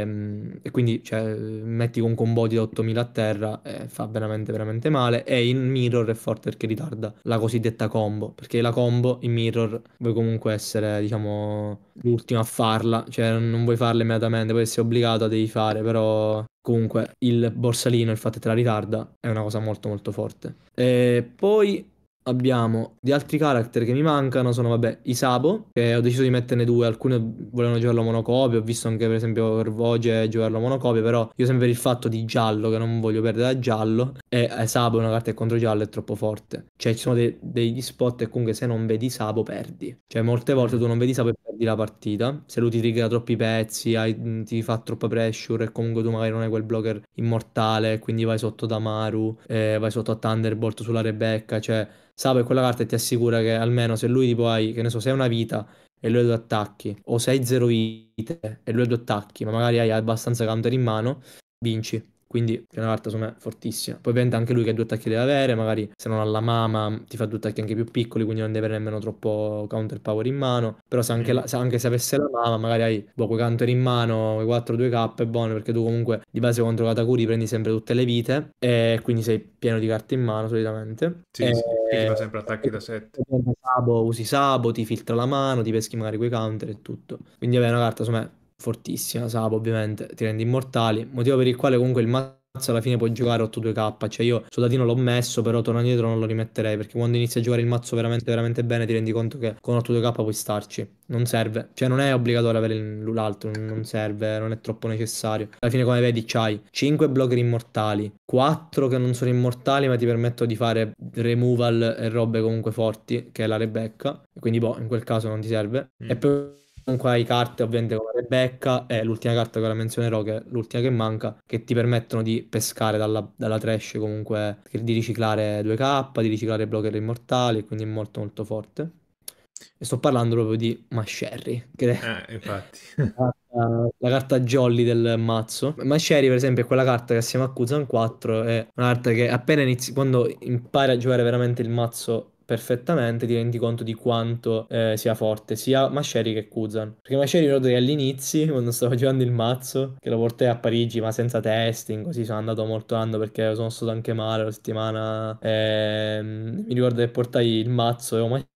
ehm, e quindi cioè, metti un combo di 8000 a terra e eh, fa veramente veramente male e in Mirror è forte perché ritarda la cosiddetta combo perché la combo in Mirror vuoi comunque essere diciamo l'ultimo a farla cioè non vuoi farla immediatamente poi sei obbligato a devi fare però comunque il borsalino il fatto che te la ritarda è una cosa molto molto forte e poi abbiamo gli altri character che mi mancano sono vabbè Isabo che ho deciso di metterne due alcuni volevano giocarlo monocopia ho visto anche per esempio per Voce giocarlo monocopia però io sempre il fatto di giallo che non voglio perdere da giallo e Isabo eh, una carta che contro giallo è troppo forte cioè ci sono de- degli spot e comunque se non vedi Isabo perdi cioè molte volte tu non vedi Isabo e perdi la partita se lui ti triggerà troppi pezzi hai, ti fa troppa pressure e comunque tu magari non hai quel blocker immortale quindi vai sotto Damaru eh, vai sotto a Thunderbolt sulla Rebecca cioè Sapa quella carta che ti assicura che almeno se lui tipo hai, che ne so, se hai una vita e lui ha due attacchi, o se hai zero vite e lui ha due attacchi, ma magari hai abbastanza counter in mano, vinci. Quindi è una carta insomma fortissima. Poi ovviamente anche lui che ha due attacchi deve avere, magari se non ha la mama ti fa due attacchi anche più piccoli, quindi non deve avere nemmeno troppo counter power in mano. Però se anche, mm. la, se, anche se avesse la mama, magari hai poco counter in mano, 4-2k è buono perché tu comunque di base contro Katakuri prendi sempre tutte le vite e quindi sei pieno di carte in mano solitamente. Sì, e, sì, ti eh, fa sempre attacchi e, da 7. Sabo, usi Sabo, ti filtra la mano, ti peschi magari quei counter e tutto. Quindi è una carta insomma fortissima, Sapo ovviamente, ti rende immortali, motivo per il quale comunque il mazzo alla fine puoi giocare 8-2k, cioè io soldatino l'ho messo, però torno indietro non lo rimetterei, perché quando inizi a giocare il mazzo veramente, veramente bene ti rendi conto che con 8-2k puoi starci, non serve, cioè non è obbligatorio avere l'altro, non serve, non è troppo necessario. Alla fine come vedi c'hai 5 blocker immortali, 4 che non sono immortali ma ti permettono di fare removal e robe comunque forti, che è la Rebecca, quindi boh, in quel caso non ti serve, mm. e poi comunque hai carte ovviamente come Rebecca è l'ultima carta che ora menzionerò che è l'ultima che manca che ti permettono di pescare dalla, dalla trash comunque di riciclare 2k di riciclare blocker immortali quindi è molto molto forte e sto parlando proprio di Mascherry che eh, infatti la carta jolly del mazzo. Masheri, per esempio, è quella carta che assieme a Kuzan 4 è una carta che appena inizi, quando impari a giocare veramente il mazzo perfettamente ti rendi conto di quanto eh, sia forte sia Masceri che Kuzan. Perché Masceri ricordo che all'inizio, quando stavo girando il mazzo, che lo portai a Parigi ma senza testing, così sono andato molto anno perché sono stato anche male la settimana. Eh, mi ricordo che portai il mazzo e ho Masceri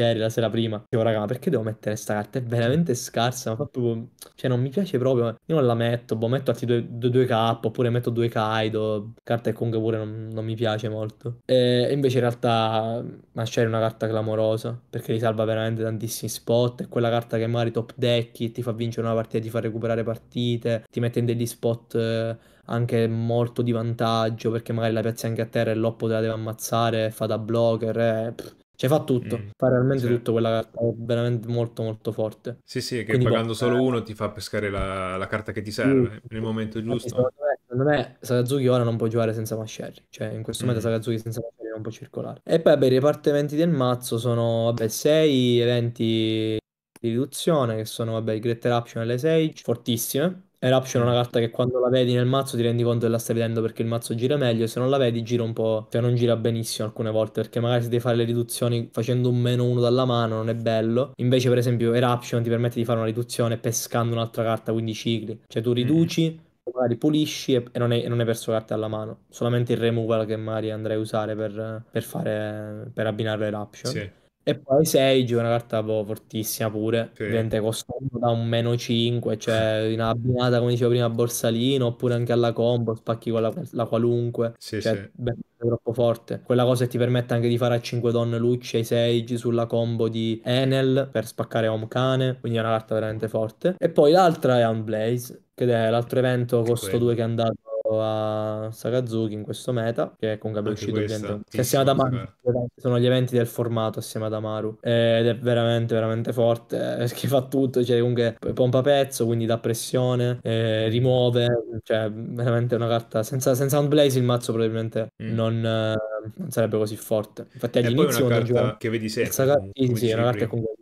ieri, la sera prima. Dicevo, raga, ma perché devo mettere questa carta? È veramente scarsa, ma proprio... Cioè, non mi piace proprio. Io non la metto, boh, metto altri 2K, oppure metto 2 Kaido. Carta che comunque pure non, non mi piace molto. E, invece in realtà Masciari è una carta clamorosa, perché risalva veramente tantissimi spot. È quella carta che magari top decchi, ti fa vincere una partita, ti fa recuperare partite, ti mette in degli spot... Eh, anche molto di vantaggio perché magari la piazzi anche a terra e l'oppo te la deve ammazzare, fa da blocker, eh, pff, cioè fa tutto, mm. fa realmente sì. tutto quella carta, è veramente molto molto forte. Sì, sì, che Quindi pagando poi... Boh, solo eh, uno ti fa pescare la, la carta che ti serve sì. nel momento giusto. Secondo me, Sakazuki ora non può giocare senza Mascherri, cioè in questo mm. momento Sakazuki senza Mascherri non può circolare. E poi vabbè, i repartimenti del mazzo sono vabbè sei eventi di riduzione che sono vabbè i Great Eruption e le 6 fortissime Eruption è una carta che quando la vedi nel mazzo ti rendi conto che la stai vedendo perché il mazzo gira meglio, se non la vedi gira un po', cioè non gira benissimo alcune volte perché magari se devi fare le riduzioni facendo un meno uno dalla mano non è bello, invece per esempio Eruption ti permette di fare una riduzione pescando un'altra carta, quindi cicli, cioè tu mm. riduci, magari pulisci e, e non, hai, perso carte alla mano, solamente il removal che magari andrei a usare per, per, fare, per abbinare Eruption. Sì. E poi 6 è una carta boh, fortissima pure, ovviamente costando da un meno 5, cioè una abbinata come dicevo prima a Borsalino, oppure anche alla combo, spacchi con la, la qualunque, sì, cioè sì. Beh, è troppo forte. Quella cosa ti permette anche di fare a 5 donne Lucci e Sage sulla combo di Enel per spaccare Home Cane, quindi è una carta veramente forte. E poi l'altra è Unblaze, che è l'altro evento costo 2 che è andato a Sakazuki in questo meta, che comunque è uscito ovviamente. Che assieme ad Amaru sono gli eventi del formato assieme ad Amaru. Ed è veramente, veramente forte. Perché fa tutto, cioè comunque pompa pezzo, quindi dà pressione, eh, rimuove. Cioè, veramente una carta. Senza, senza blaze il mazzo probabilmente mm. non, eh, non, sarebbe così forte. Infatti all'inizio... È una carta gioco... che vedi sempre. Saka... Sì, sì, è una carta comunque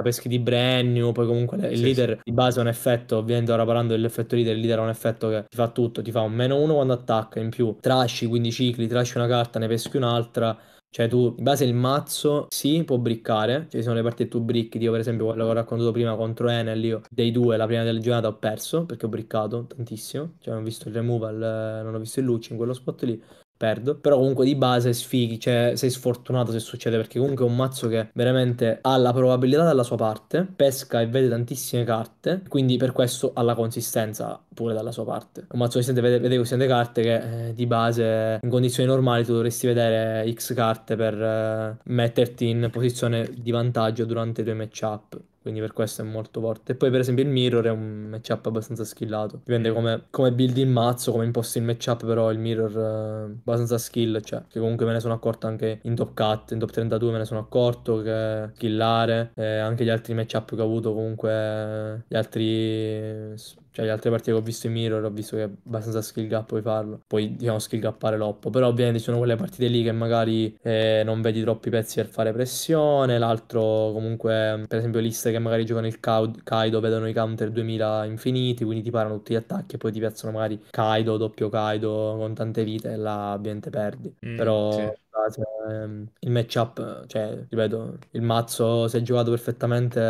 la pesca di Brennio, poi comunque il sì, leader sì. di base ha un effetto, ovviamente ora parlando dell'effetto leader, il leader ha un effetto che ti fa tutto, ti fa un meno uno quando attacca, in più trasci, quindi cicli, trasci una carta, ne peschi un'altra, cioè tu, in base al mazzo, sì, può briccare, cioè ci sono le parti tu bricchi, io per esempio quello che ho raccontato prima contro Enel, io dei due, la prima della giornata ho perso perché ho briccato tantissimo, cioè eh, non ho visto il removal, non ho visto il luce in quello spot lì, perdo. Però comunque di base sfighi, cioè sei sfortunato se succede perché comunque è un mazzo che veramente ha la probabilità dalla sua parte, pesca e vede tantissime carte, quindi per questo ha la consistenza pure dalla sua parte. Un mazzo che vede, vede così tante carte che eh, di base in condizioni normali tu dovresti vedere X carte per eh, metterti in posizione di vantaggio durante i tuoi matchup. Quindi per questo è molto forte. E poi per esempio il Mirror è un matchup abbastanza skillato. Dipende come, come build il mazzo, come imposti il matchup, però il Mirror è eh, abbastanza skill, cioè che comunque me ne sono accorto anche in top cut, in top 32 me ne sono accorto che skillare, eh, anche gli altri matchup che ho avuto comunque, gli altri cioè, le altre partite che ho visto in mirror ho visto che è abbastanza skill gap puoi farlo. Poi, diciamo, skill gappare l'oppo. Però, ovviamente, sono quelle partite lì che magari eh, non vedi troppi pezzi per fare pressione. L'altro, comunque, per esempio, liste che magari giocano il Kaido vedono i counter 2000 infiniti. Quindi ti parano tutti gli attacchi e poi ti piazzano magari Kaido, doppio Kaido con tante vite. E là, ovviamente, perdi. Mm, però. Sì. Ah, ehm, il matchup, cioè, ripeto, il mazzo se è giocato perfettamente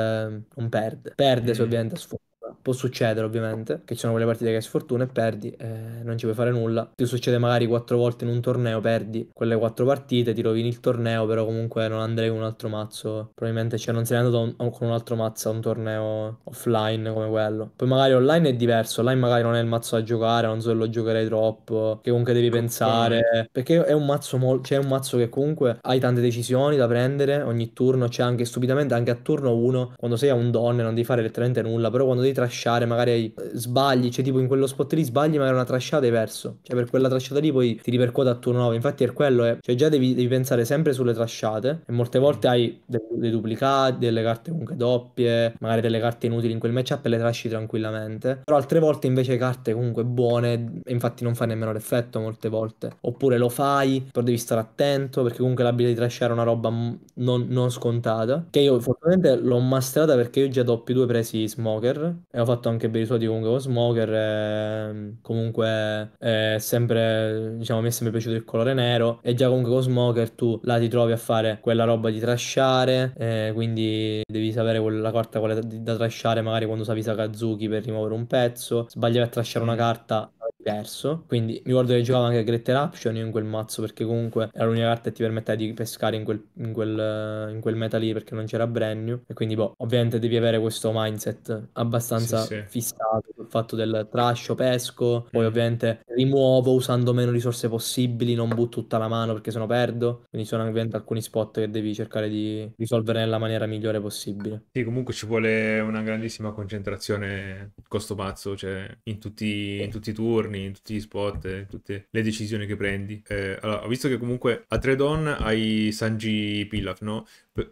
non perde. Perde se mm. ovviamente sfrutta può succedere ovviamente, che ci sono quelle partite che hai sfortuna e perdi, eh, non ci puoi fare nulla. Ti succede magari quattro volte in un torneo, perdi quelle quattro partite, ti rovini il torneo, però comunque non andrei con un altro mazzo. Probabilmente cioè, non sei andato un, con un altro mazzo a un torneo offline come quello. Poi magari online è diverso, online magari non è il mazzo da giocare, non so se lo giocherei troppo, che comunque devi pensare, perché è un mazzo, mo- cioè, è un mazzo che comunque hai tante decisioni da prendere ogni turno, c'è cioè anche stupidamente anche a turno 1 quando sei a un don non devi fare letteralmente nulla, però quando devi trasciare, magari eh, sbagli, cioè tipo in quello spot lì sbagli ma era una trasciata hai perso, cioè per quella trasciata lì poi ti ripercuota a turno 9, infatti è quello è, eh. cioè già devi, devi pensare sempre sulle trasciate e molte volte hai dei, dei, duplicati, delle carte comunque doppie, magari delle carte inutili in quel matchup e le trasci tranquillamente, però altre volte invece carte comunque buone e infatti non fa nemmeno l'effetto molte volte, oppure lo fai, però devi stare attento perché comunque l'abilità di trasciare è una roba non, non scontata, che io fortunatamente l'ho masterata perché io già doppio due presi smoker e ha fatto anche bei soldi comunque con Smoker. E, ehm, comunque eh, è sempre, diciamo, mi è sempre piaciuto il colore nero. E già comunque con Smoker tu la ti trovi a fare quella roba di trasciare, eh, quindi devi sapere la carta quale da, da trasciare magari quando usavi Sakazuki per rimuovere un pezzo. Sbagliavi a trasciare una mm. carta diverso. Quindi mi ricordo che giocavo anche a Great Eruption cioè in quel mazzo perché comunque era l'unica carta che ti permetteva di pescare in quel, in quel, eh, in quel meta lì perché non c'era brand new. E quindi, boh, ovviamente devi avere questo mindset abbastanza sì, sì. fissato sul fatto del trascio, pesco, poi mm. ovviamente rimuovo usando meno risorse possibili, non butto tutta la mano perché sennò perdo. Quindi sono ovviamente alcuni spot che devi cercare di risolvere nella maniera migliore possibile. Sì, comunque ci vuole una grandissima concentrazione costo pazzo, cioè in tutti, in tutti i tour giorni, in tutti gli spot, in tutte le decisioni che prendi. Eh, allora, ho visto che comunque a Tredon hai Sanji Pilaf, no?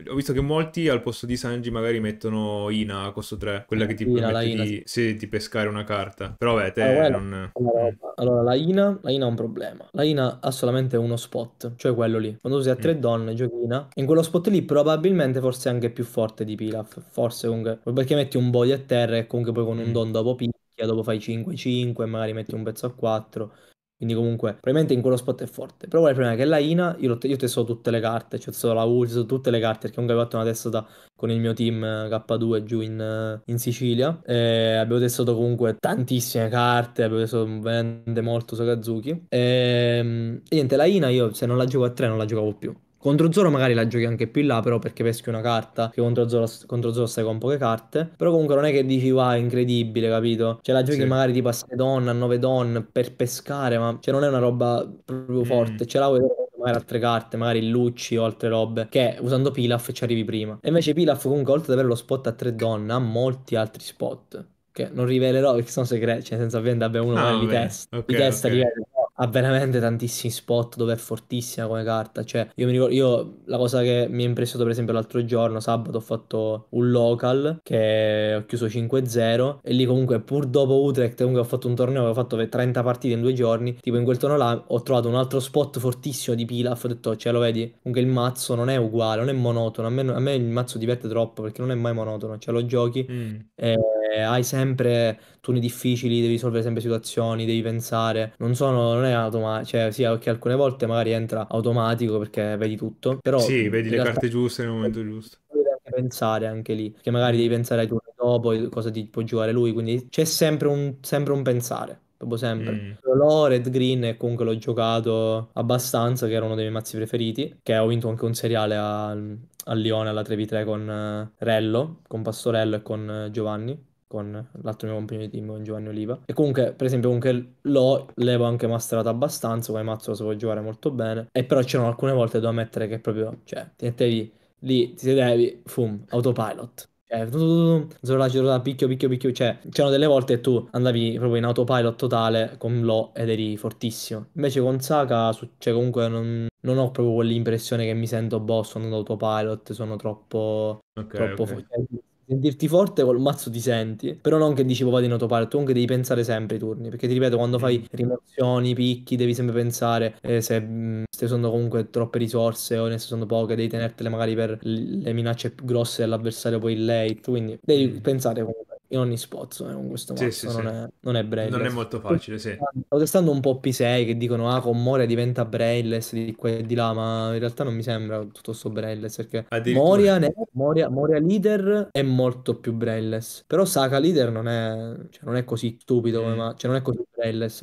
Ho visto che molti al posto di Sanji magari mettono Ina a costo 3, quella che ti Ina, permette di, sì. di, pescare una carta. Però vabbè, te allora, ah, non... Allora, la Ina, la Ina ha un problema. La Ina ha solamente uno spot, cioè quello lì. Quando sei a tre mm. donne, giochi Ina. In quello spot lì probabilmente forse è anche più forte di Pilaf. Forse comunque... Perché metti un body a terra e comunque poi con un mm. don dopo Pilaf picchia, dopo fai 5-5, magari metti un pezzo a 4. Quindi comunque, probabilmente in quello spot è forte. Però il problema è che la Ina, io, io testo tutte le carte, cioè testo la ulti, testo tutte le carte, perché comunque ho fatto una testata con il mio team eh, K2 giù in, eh, in Sicilia. E abbiamo testato comunque tantissime carte, abbiamo testato veramente molto Sakazuki. E, ehm, e niente, la Ina io se non la gioco a 3 non la giocavo più contro Zoro magari la giochi anche più in là, però perché peschi una carta, che contro Zoro, contro Zoro stai con poche carte. Però comunque non è che dici va, incredibile, capito? Cioè la giochi sì. magari tipo a 6 don, a 9 don per pescare, ma cioè non è una roba proprio mm. forte. Ce la vuoi magari altre carte, magari Lucci o altre robe, che usando Pilaf ci arrivi prima. E invece Pilaf comunque oltre ad avere lo spot a 3 donne, ha molti altri spot. Che non rivelerò perché sono segreti, cioè senza avendo abbiamo uno ah, di testa. Okay, di testa okay. rivela ha veramente tantissimi spot dove è fortissima come carta. Cioè, io mi ricordo, io la cosa che mi ha impressionato, per esempio, l'altro giorno, sabato, ho fatto un local che ho chiuso 5-0. E lì, comunque, pur dopo Utrecht, comunque ho fatto un torneo che ho fatto 30 partite in due giorni. Tipo, in quel torneo là ho trovato un altro spot fortissimo di Pilaf. Ho detto, cioè, lo vedi, comunque il mazzo non è uguale, non è monotono. A me, a me il mazzo diverte troppo perché non è mai monotono. Cioè, lo giochi mm. e eh, hai sempre turni difficili, devi risolvere sempre situazioni, devi pensare. Non sono, non è è automatico, cioè sì, ok, alcune volte magari entra automatico perché vedi tutto, però... Sì, vedi le realtà... carte giuste nel momento giusto pensare anche lì, che magari devi pensare ai turni dopo, cosa ti può giocare lui, quindi c'è sempre un, sempre un pensare. Proprio sempre. Mm. L'ho Red Green e comunque l'ho giocato abbastanza, che era uno dei miei mazzi preferiti, che ho vinto anche un seriale a, a Lione alla 3v3 con eh, Rello, con Pastorello e con eh, Giovanni con l'altro mio compagno di team, Giovanni Oliva. E comunque, per esempio, comunque l'ho, l'avevo anche masterato abbastanza, come Mazzo si può giocare molto bene, e però c'erano alcune volte dove ammettere che proprio, cioè, ti mettevi lì, ti sedevi, fum, autopilot. Cioè, zero girata, picchio, picchio, picchio. Cioè, c'erano delle volte che tu andavi proprio in autopilot totale con Lo ed eri fortissimo. Invece con Saka, cioè, comunque non, non ho proprio quell'impressione che mi sento boss sono autopilot, sono troppo... Okay, troppo okay. Fo- cioè, sentirti forte col mazzo ti senti, però non che dici papà in notopare, tu anche devi pensare sempre ai turni, perché ti ripeto, quando fai mm. rimozioni, picchi, devi sempre pensare eh, se mh, mm, stai usando comunque troppe risorse o ne stai usando poche, devi tenertele magari per le minacce più grosse dell'avversario poi in late, quindi devi mm. pensare comunque in ogni spot eh, con questo mazzo, sì, sì, non, sì. È, non, È, brainless. Non è molto facile, sì. Sto testando un po' P6 che dicono, ah, con Moria diventa brainless di qua e di là, ma in realtà non mi sembra tutto sto brainless, perché Moria, ne- Moria, Moria, leader è molto più brainless, però Saka leader non è, cioè, non è così stupido, mm. ma, cioè non è così brainless,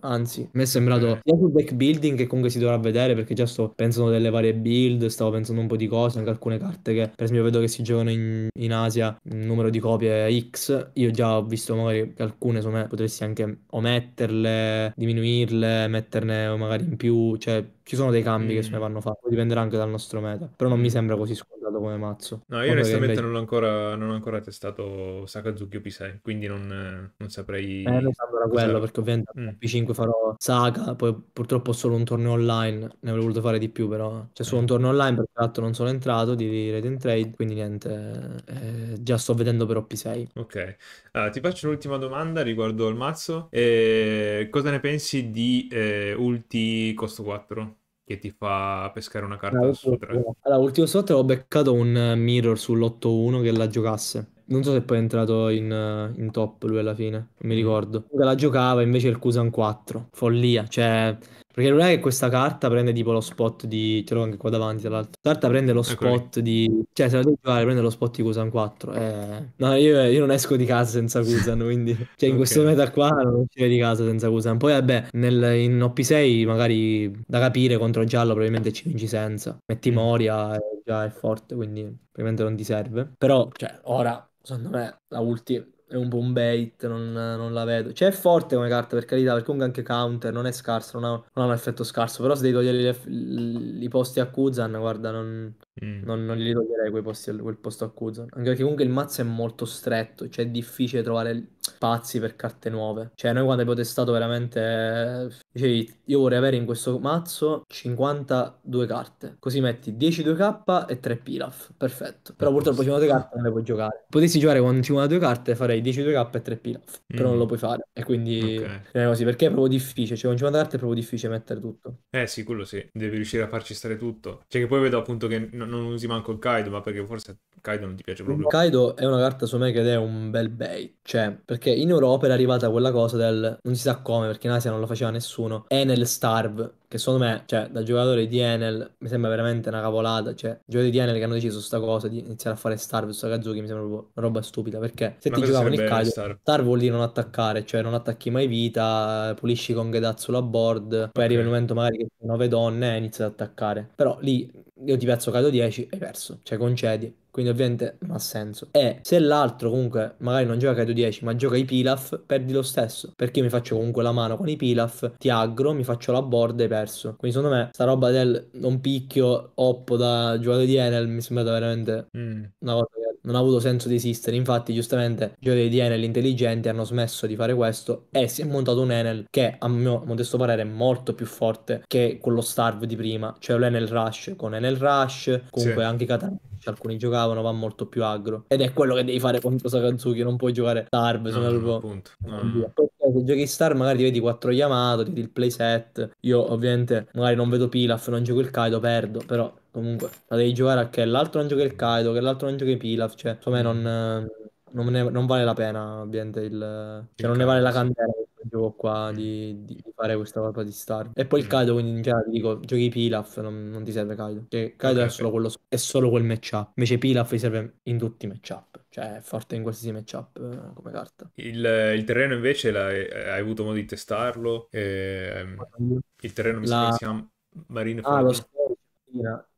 anzi, mi è sembrato mm. sul deck building che comunque si dovrà vedere, perché già sto pensando delle varie build, stavo pensando un po' di cose, anche alcune carte che, per esempio, vedo che si giocano in, in Asia, un numero di copie X, io già ho visto magari che alcune insomma, potresti anche ometterle, diminuirle, metterne magari in più, cioè ci sono dei cambi mm. che se ne mm. vanno fatti, dipenderà anche dal nostro meta. Però non mi sembra così scontato come mazzo. No, io Quando onestamente invece... non, ho ancora, non ho ancora testato Sakazuki o 6 quindi non, non saprei... Eh, non saprò quello, perché ovviamente mm. P5 farò Saka, poi purtroppo solo un torneo online, ne avrei voluto fare di più però. C'è cioè solo un mm. torneo online, perché l'altro non sono entrato, di Rate and Trade, quindi niente, eh, già sto vedendo però P6. Ok, allora, ti faccio un'ultima domanda riguardo al mazzo. Eh, cosa ne pensi di eh, ulti costo 4? che ti fa pescare una carta allora, su tre. Allora, ultimo slot ho beccato un eh, Mirror sull'8-1 che la giocasse non so se poi è entrato in, eh, in top lui alla fine, non mi mm. ricordo. La giocava invece il Kusan 4, follia, cioè... Perché non è che questa carta prende tipo lo spot di... Ce l'ho anche qua davanti, tra l'altro. Questa carta prende lo spot okay. di... Cioè, se la devi giocare prende lo spot di Kusan 4. Eh... No, io, io, non esco di casa senza Kusan, quindi... Cioè, in okay. questo meta qua non uscire di casa senza Kusan. Poi, vabbè, nel, in OP6 magari da capire contro giallo probabilmente ci vinci senza. Metti mm. Moria, è eh, già è forte, quindi probabilmente non ti serve. Però, cioè, ora secondo me la ulti è un buon bait, non, non, la vedo. Cioè è forte come carta per carità, perché comunque anche counter non è scarso, non ha, non ha un effetto scarso, però se devi togliere i posti a Kuzan, guarda, non, Mm. Non, non gli toglierei quei posti, al- quel posto a Kuzan. Anche perché comunque il mazzo è molto stretto, cioè è difficile trovare l- spazi per carte nuove. Cioè, noi quando abbiamo testato veramente. Dicevi, io vorrei avere in questo mazzo 52 carte. Così metti 10 2K e 3 Pilaf. Perfetto. Però purtroppo 52 carte non le puoi giocare. Potessi giocare con 52 carte, farei 10 2K e 3 Pilaf. Però non mm. lo puoi fare. E quindi okay. è così. Perché è proprio difficile. Cioè, con 50 carte è proprio difficile mettere tutto. Eh sì, quello sì. Devi riuscire a farci stare tutto. Cioè, che poi vedo appunto che. No non usi manco il Kaido, ma perché forse Kaido non ti piace proprio. Il Kaido è una carta su me che è un bel bait, cioè, perché in Europa era arrivata quella cosa del non si sa come, perché in Asia non lo faceva nessuno, è nel Starve, che secondo me, cioè, da giocatore di Enel mi sembra veramente una cavolata. Cioè, i giocatori di Enel che hanno deciso questa cosa di iniziare a fare Star su Kazuki mi sembra proprio una roba stupida. Perché se ma ti giocavano il calcio, star. star. vuol dire non attaccare, cioè non attacchi mai vita, pulisci con Gedat sulla board, poi okay. arriva il momento magari che nove donne e inizi ad attaccare. Però lì io ti piazzo caldo 10 e hai perso, cioè concedi quindi ovviamente non ha senso. E se l'altro comunque magari non gioca ai 10 ma gioca i pilaf, perdi lo stesso, perché io mi faccio comunque la mano con i pilaf, ti aggro, mi faccio la board e hai perso. Quindi secondo me sta roba del non picchio oppo da giocatore di Enel mi sembra veramente mm. una cosa che non ha avuto senso di esistere. Infatti, giustamente, i giocatori di Enel intelligenti hanno smesso di fare questo e si è montato un Enel che, a mio modesto parere, è molto più forte che quello Starve di prima, cioè l'Enel Rush con Enel Rush, comunque sì. anche Catania alcuni giocavano, va molto più aggro. Ed è quello che devi fare contro Sakanzuki, non puoi giocare Starb, sono no, proprio... No, no. Se giochi Star magari ti vedi 4 Yamato, ti vedi il playset. Io ovviamente magari non vedo Pilaf, non gioco il Kaido, perdo, però comunque la devi giocare a che l'altro non gioca il Kaido, che l'altro non gioca i Pilaf, cioè insomma non, mm. non, ne, non vale la pena ovviamente il... Cioè, non ne vale la candela gioco qua mm. di, di fare questa cosa di star. E poi il mm. Kaido, quindi in generale dico, giochi Pilaf, non, non ti serve Kaido. Cioè, Kaido okay, è, solo quello, è solo quel matchup. Invece Pilaf ti serve in tutti i matchup. Cioè, è forte in qualsiasi matchup eh, come carta. Il, il terreno invece eh, hai avuto modo di testarlo. E, ehm, il terreno mi La... sembra si chiama Marine ah, Fortune. lo so.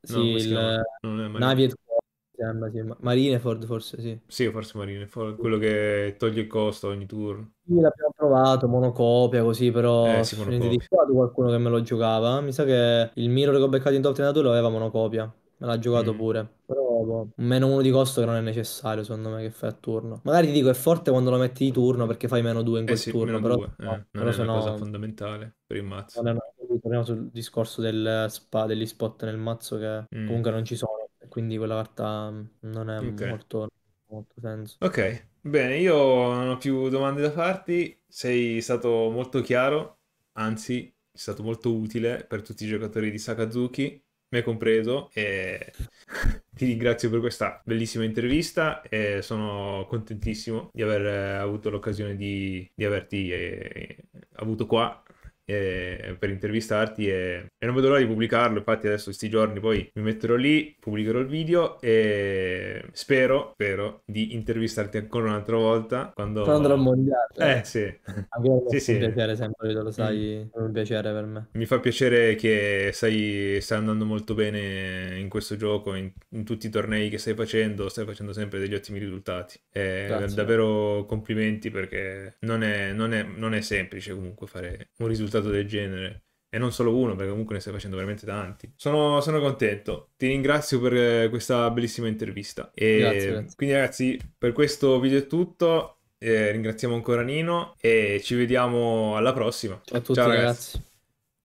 Sì, no, il... non è Marine sembra, sì. Marineford forse sì. Sì, forse Marineford, quello che toglie il costo ogni turno. Sì, l'abbiamo provato, monocopia così, però eh, sì, monocopia. di qua qualcuno che me lo giocava. Mi sa che il Miro che ho beccato in top 32 lo aveva monocopia. Me l'ha giocato mm. pure. Però boh, un meno uno di costo che non è necessario, secondo me, che fai a turno. Magari ti dico è forte quando lo metti di turno perché fai meno due in eh quel eh sì, turno. però, due. Eh, no, però è una no... cosa fondamentale per il mazzo. torniamo sul discorso del eh, spa, degli spot nel mazzo che mm. comunque non ci sono quindi quella carta mm, non è okay. molto, molto senso. Ok, bene, io non ho più domande da farti, sei stato molto chiaro, anzi è stato molto utile per tutti i giocatori di Sakazuki, me compreso, e ti ringrazio per questa bellissima intervista e sono contentissimo di aver eh, avuto l'occasione di, di averti eh, avuto qua eh, per intervistarti e, e, non vedo l'ora di pubblicarlo, infatti adesso questi giorni poi mi metterò lì, pubblicherò il video e spero, spero di intervistarti ancora un'altra volta quando... Quando andrò al mondiale. Eh, eh sì. sì, sì. piacere sempre, lo sai, è mm. un piacere per me. Mi fa piacere che stai, stai andando molto bene in questo gioco, in, in, tutti i tornei che stai facendo, stai facendo sempre degli ottimi risultati. Eh, davvero complimenti perché non è, non, è, non è semplice comunque fare un risultato stato del genere. E non solo uno, perché comunque ne stai facendo veramente tanti. Sono, sono contento. Ti ringrazio per eh, questa bellissima intervista. E grazie, grazie. quindi, ragazzi, per questo video è tutto. Eh, ringraziamo ancora Nino e ci vediamo alla prossima. Ciao a tutti, Ciao, ragazzi. ragazzi.